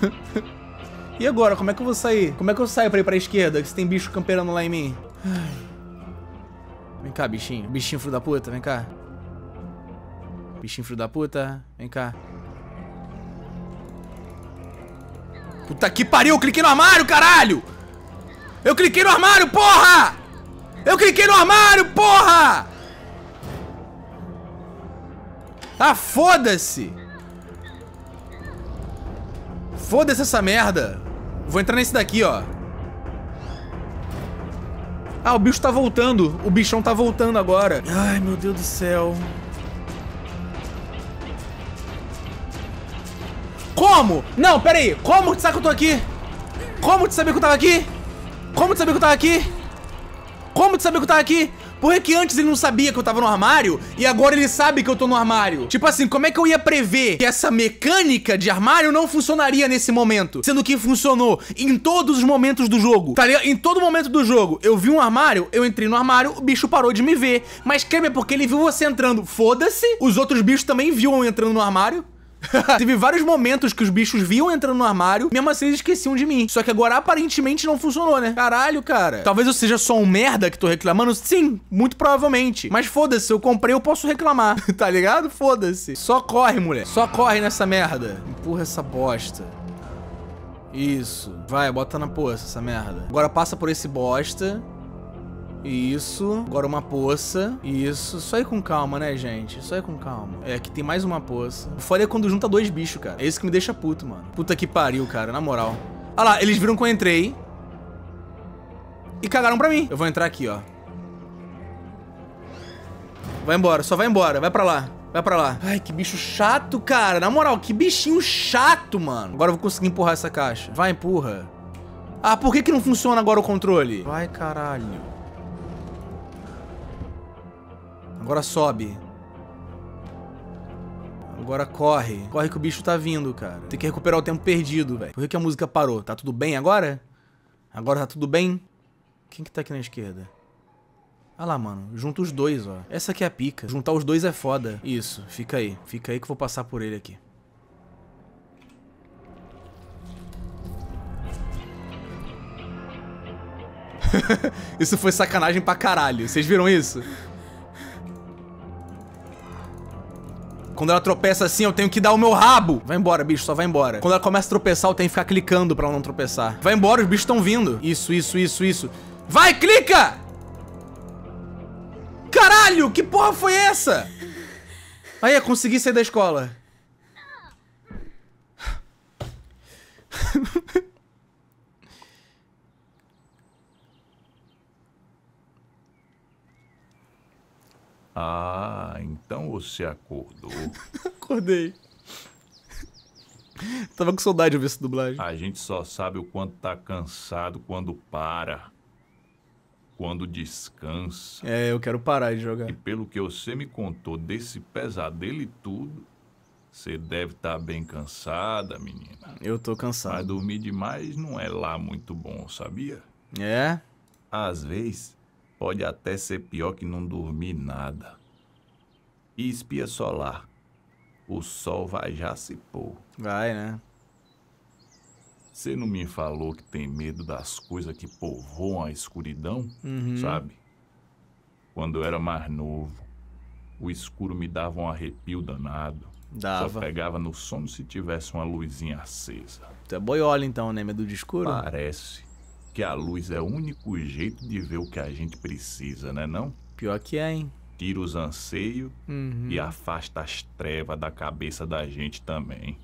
S1: e agora, como é que eu vou sair? Como é que eu saio pra ir pra esquerda? Que se tem bicho camperando lá em mim. Ai. Vem cá, bichinho. Bichinho filho da puta, vem cá. Bichinho filho da puta, vem cá. Puta que pariu, eu cliquei no armário, caralho! Eu cliquei no armário, porra! Eu cliquei no armário, porra! Ah, foda-se! Foda-se essa merda. Vou entrar nesse daqui, ó. Ah, o bicho tá voltando. O bichão tá voltando agora. Ai, meu Deus do céu. Como? Não, pera aí. Como tu sabe que eu tô aqui? Como tu sabia que eu tava aqui? Como tu sabia que eu tava aqui? Como tu sabia que eu tava aqui? Por que, que antes ele não sabia que eu tava no armário e agora ele sabe que eu tô no armário? Tipo assim, como é que eu ia prever que essa mecânica de armário não funcionaria nesse momento? Sendo que funcionou em todos os momentos do jogo, tá ligado? Em todo momento do jogo, eu vi um armário, eu entrei no armário, o bicho parou de me ver. Mas creme é porque ele viu você entrando, foda-se. Os outros bichos também viam eu entrando no armário. Teve vários momentos que os bichos viam entrando no armário, mesmo assim eles esqueciam de mim. Só que agora aparentemente não funcionou, né? Caralho, cara. Talvez eu seja só um merda que tô reclamando? Sim, muito provavelmente. Mas foda-se, eu comprei, eu posso reclamar. tá ligado? Foda-se. Só corre, mulher. Só corre nessa merda. Empurra essa bosta. Isso. Vai, bota na poça essa merda. Agora passa por esse bosta. Isso. Agora uma poça. Isso. Só ir com calma, né, gente? Só ir com calma. É, que tem mais uma poça. O foda é quando junta dois bichos, cara. É isso que me deixa puto, mano. Puta que pariu, cara, na moral. Ah lá, eles viram que eu entrei. E cagaram pra mim. Eu vou entrar aqui, ó. Vai embora, só vai embora. Vai pra lá. Vai pra lá. Ai, que bicho chato, cara. Na moral, que bichinho chato, mano. Agora eu vou conseguir empurrar essa caixa. Vai, empurra. Ah, por que que não funciona agora o controle? Vai, caralho. Agora sobe. Agora corre. Corre que o bicho tá vindo, cara. Tem que recuperar o tempo perdido, velho. Por que, que a música parou? Tá tudo bem agora? Agora tá tudo bem? Quem que tá aqui na esquerda? Olha ah lá, mano. Junta os dois, ó. Essa aqui é a pica. Juntar os dois é foda. Isso. Fica aí. Fica aí que eu vou passar por ele aqui. isso foi sacanagem pra caralho. Vocês viram isso? Quando ela tropeça assim, eu tenho que dar o meu rabo. Vai embora, bicho, só vai embora. Quando ela começa a tropeçar, eu tenho que ficar clicando pra ela não tropeçar. Vai embora, os bichos estão vindo. Isso, isso, isso, isso. Vai, clica! Caralho, que porra foi essa? Aí, consegui sair da escola.
S4: Ah, então você acordou. Acordei. Tava com saudade de ouvir essa dublagem. A gente só sabe o quanto tá cansado quando para. Quando descansa.
S1: É, eu quero parar de jogar. E
S4: pelo que você me contou desse pesadelo e tudo, você deve estar tá bem cansada, menina. Eu tô cansado. Mas dormir demais não é lá muito bom, sabia? É? Às vezes, Pode até ser pior que não dormir nada. E espia solar. O sol vai já se pôr. Vai, né? Você não me falou que tem medo das coisas que povoam a escuridão, uhum. sabe? Quando eu era mais novo, o escuro me dava um arrepio danado. Dava. Só pegava no sono se tivesse uma luzinha acesa. Tu é boiola então, né? Medo de escuro? Parece que a luz é o único jeito de ver o que a gente precisa, né não? Pior que é, hein? Tira os anseios uhum. e afasta as trevas da cabeça da gente também.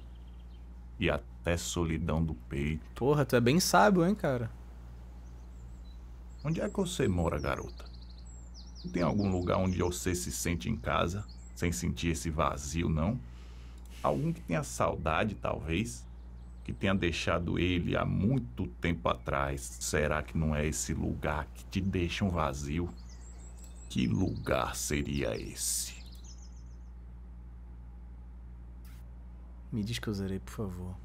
S4: E até solidão do peito. Porra, tu é bem sábio, hein, cara? Onde é que você mora, garota? Tem algum lugar onde você se sente em casa, sem sentir esse vazio, não? Algum que tenha saudade, talvez? que tenha deixado ele há muito tempo atrás, será que não é esse lugar que te deixa um vazio? Que lugar seria esse? Me diz que eu zerei, por favor.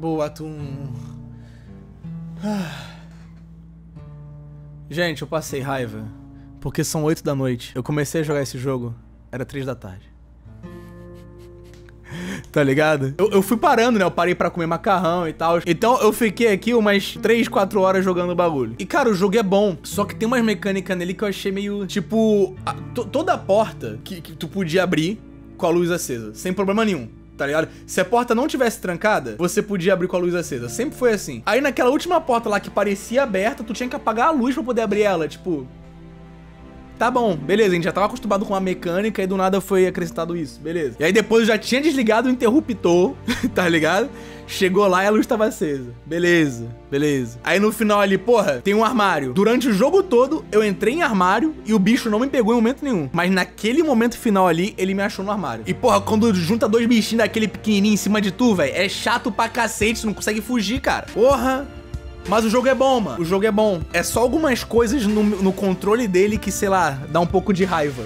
S1: Acabou o ah. Gente, eu passei raiva. Porque são 8 da noite. Eu comecei a jogar esse jogo, era 3 da tarde. tá ligado? Eu, eu, fui parando, né? Eu parei para comer macarrão e tal. Então eu fiquei aqui umas 3, 4 horas jogando o bagulho. E cara, o jogo é bom. Só que tem umas mecânicas nele que eu achei meio. Tipo, a, toda a porta que, que tu podia abrir com a luz acesa, sem problema nenhum tá ligado? Se a porta não tivesse trancada, você podia abrir com a luz acesa. Sempre foi assim. Aí naquela última porta lá que parecia aberta, tu tinha que apagar a luz pra poder abrir ela. Tipo, tá bom, beleza, a gente já tava acostumado com a mecânica e do nada foi acrescentado isso, beleza. E aí depois eu já tinha desligado o interruptor, tá ligado? Chegou lá e a luz estava acesa. Beleza, beleza. Aí no final ali, porra, tem um armário. Durante o jogo todo, eu entrei em armário e o bicho não me pegou em momento nenhum. Mas naquele momento final ali, ele me achou no armário. E porra, quando junta dois bichinhos daquele pequenininho em cima de tu, velho, é chato pra cacete, tu não consegue fugir, cara. Porra, mas o jogo é bom, mano. O jogo é bom. É só algumas coisas no, no controle dele que, sei lá, dá um pouco de raiva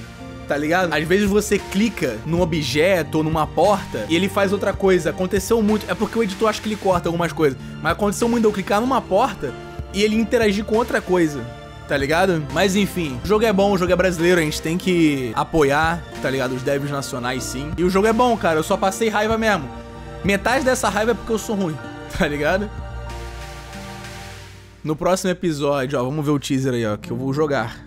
S1: tá ligado? Às vezes você clica num objeto ou numa porta e ele faz outra coisa. Aconteceu muito. É porque o editor acho que ele corta algumas coisas. Mas aconteceu muito eu clicar numa porta e ele interagir com outra coisa. Tá ligado? Mas enfim, o jogo é bom, o jogo é brasileiro, a gente tem que apoiar, tá ligado? Os devs nacionais sim. E o jogo é bom, cara, eu só passei raiva mesmo. Metade dessa raiva é porque eu sou ruim, tá ligado? No próximo episódio, ó, vamos ver o teaser aí, ó, que eu vou jogar.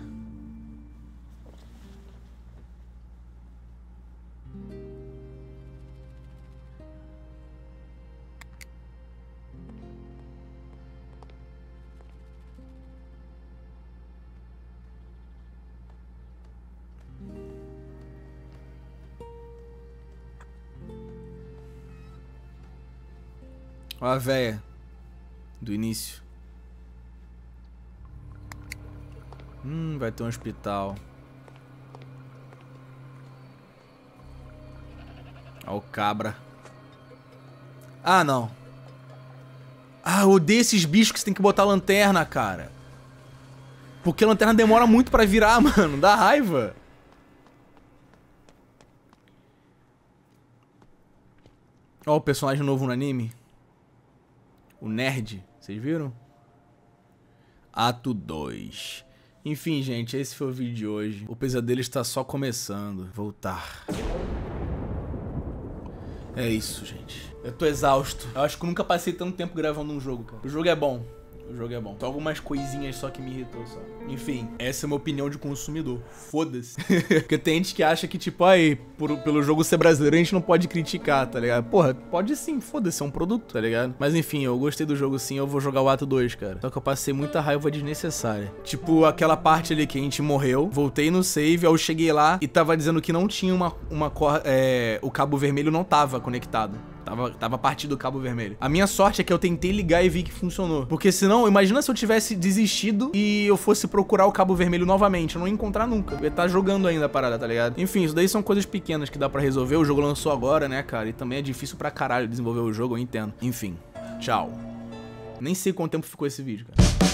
S1: a véia do início. Hum, vai ter um hospital. Ó o cabra. Ah, não. Ah, eu odeio esses bichos que você tem que botar lanterna, cara. Porque a lanterna demora muito pra virar, mano. Dá raiva. Ó o personagem novo no anime. O nerd. Vocês viram? Ato 2. Enfim, gente, esse foi o vídeo de hoje. O pesadelo está só começando. Voltar. É isso, gente. Eu tô exausto. Eu acho que nunca passei tanto tempo gravando um jogo, cara. O jogo é bom. O jogo é bom. Tem algumas coisinhas só que me irritou só. Enfim, essa é a minha opinião de consumidor. Foda-se. Porque tem gente que acha que, tipo, aí, por, pelo jogo ser brasileiro, a gente não pode criticar, tá ligado? Porra, pode sim, foda-se, é um produto, tá ligado? Mas enfim, eu gostei do jogo sim, eu vou jogar o Ato 2, cara. Só que eu passei muita raiva desnecessária. Tipo, aquela parte ali que a gente morreu, voltei no save, aí eu cheguei lá e tava dizendo que não tinha uma, uma é, o cabo vermelho não tava conectado. Tava, tava partido o cabo vermelho. A minha sorte é que eu tentei ligar e vi que funcionou. Porque senão, imagina se eu tivesse desistido e eu fosse procurar o cabo vermelho novamente. Eu não ia encontrar nunca. Eu ia estar tá jogando ainda a parada, tá ligado? Enfim, isso daí são coisas pequenas que dá pra resolver. O jogo lançou agora, né, cara? E também é difícil pra caralho desenvolver o jogo, eu entendo. Enfim, tchau. Nem sei quanto tempo ficou esse vídeo, cara.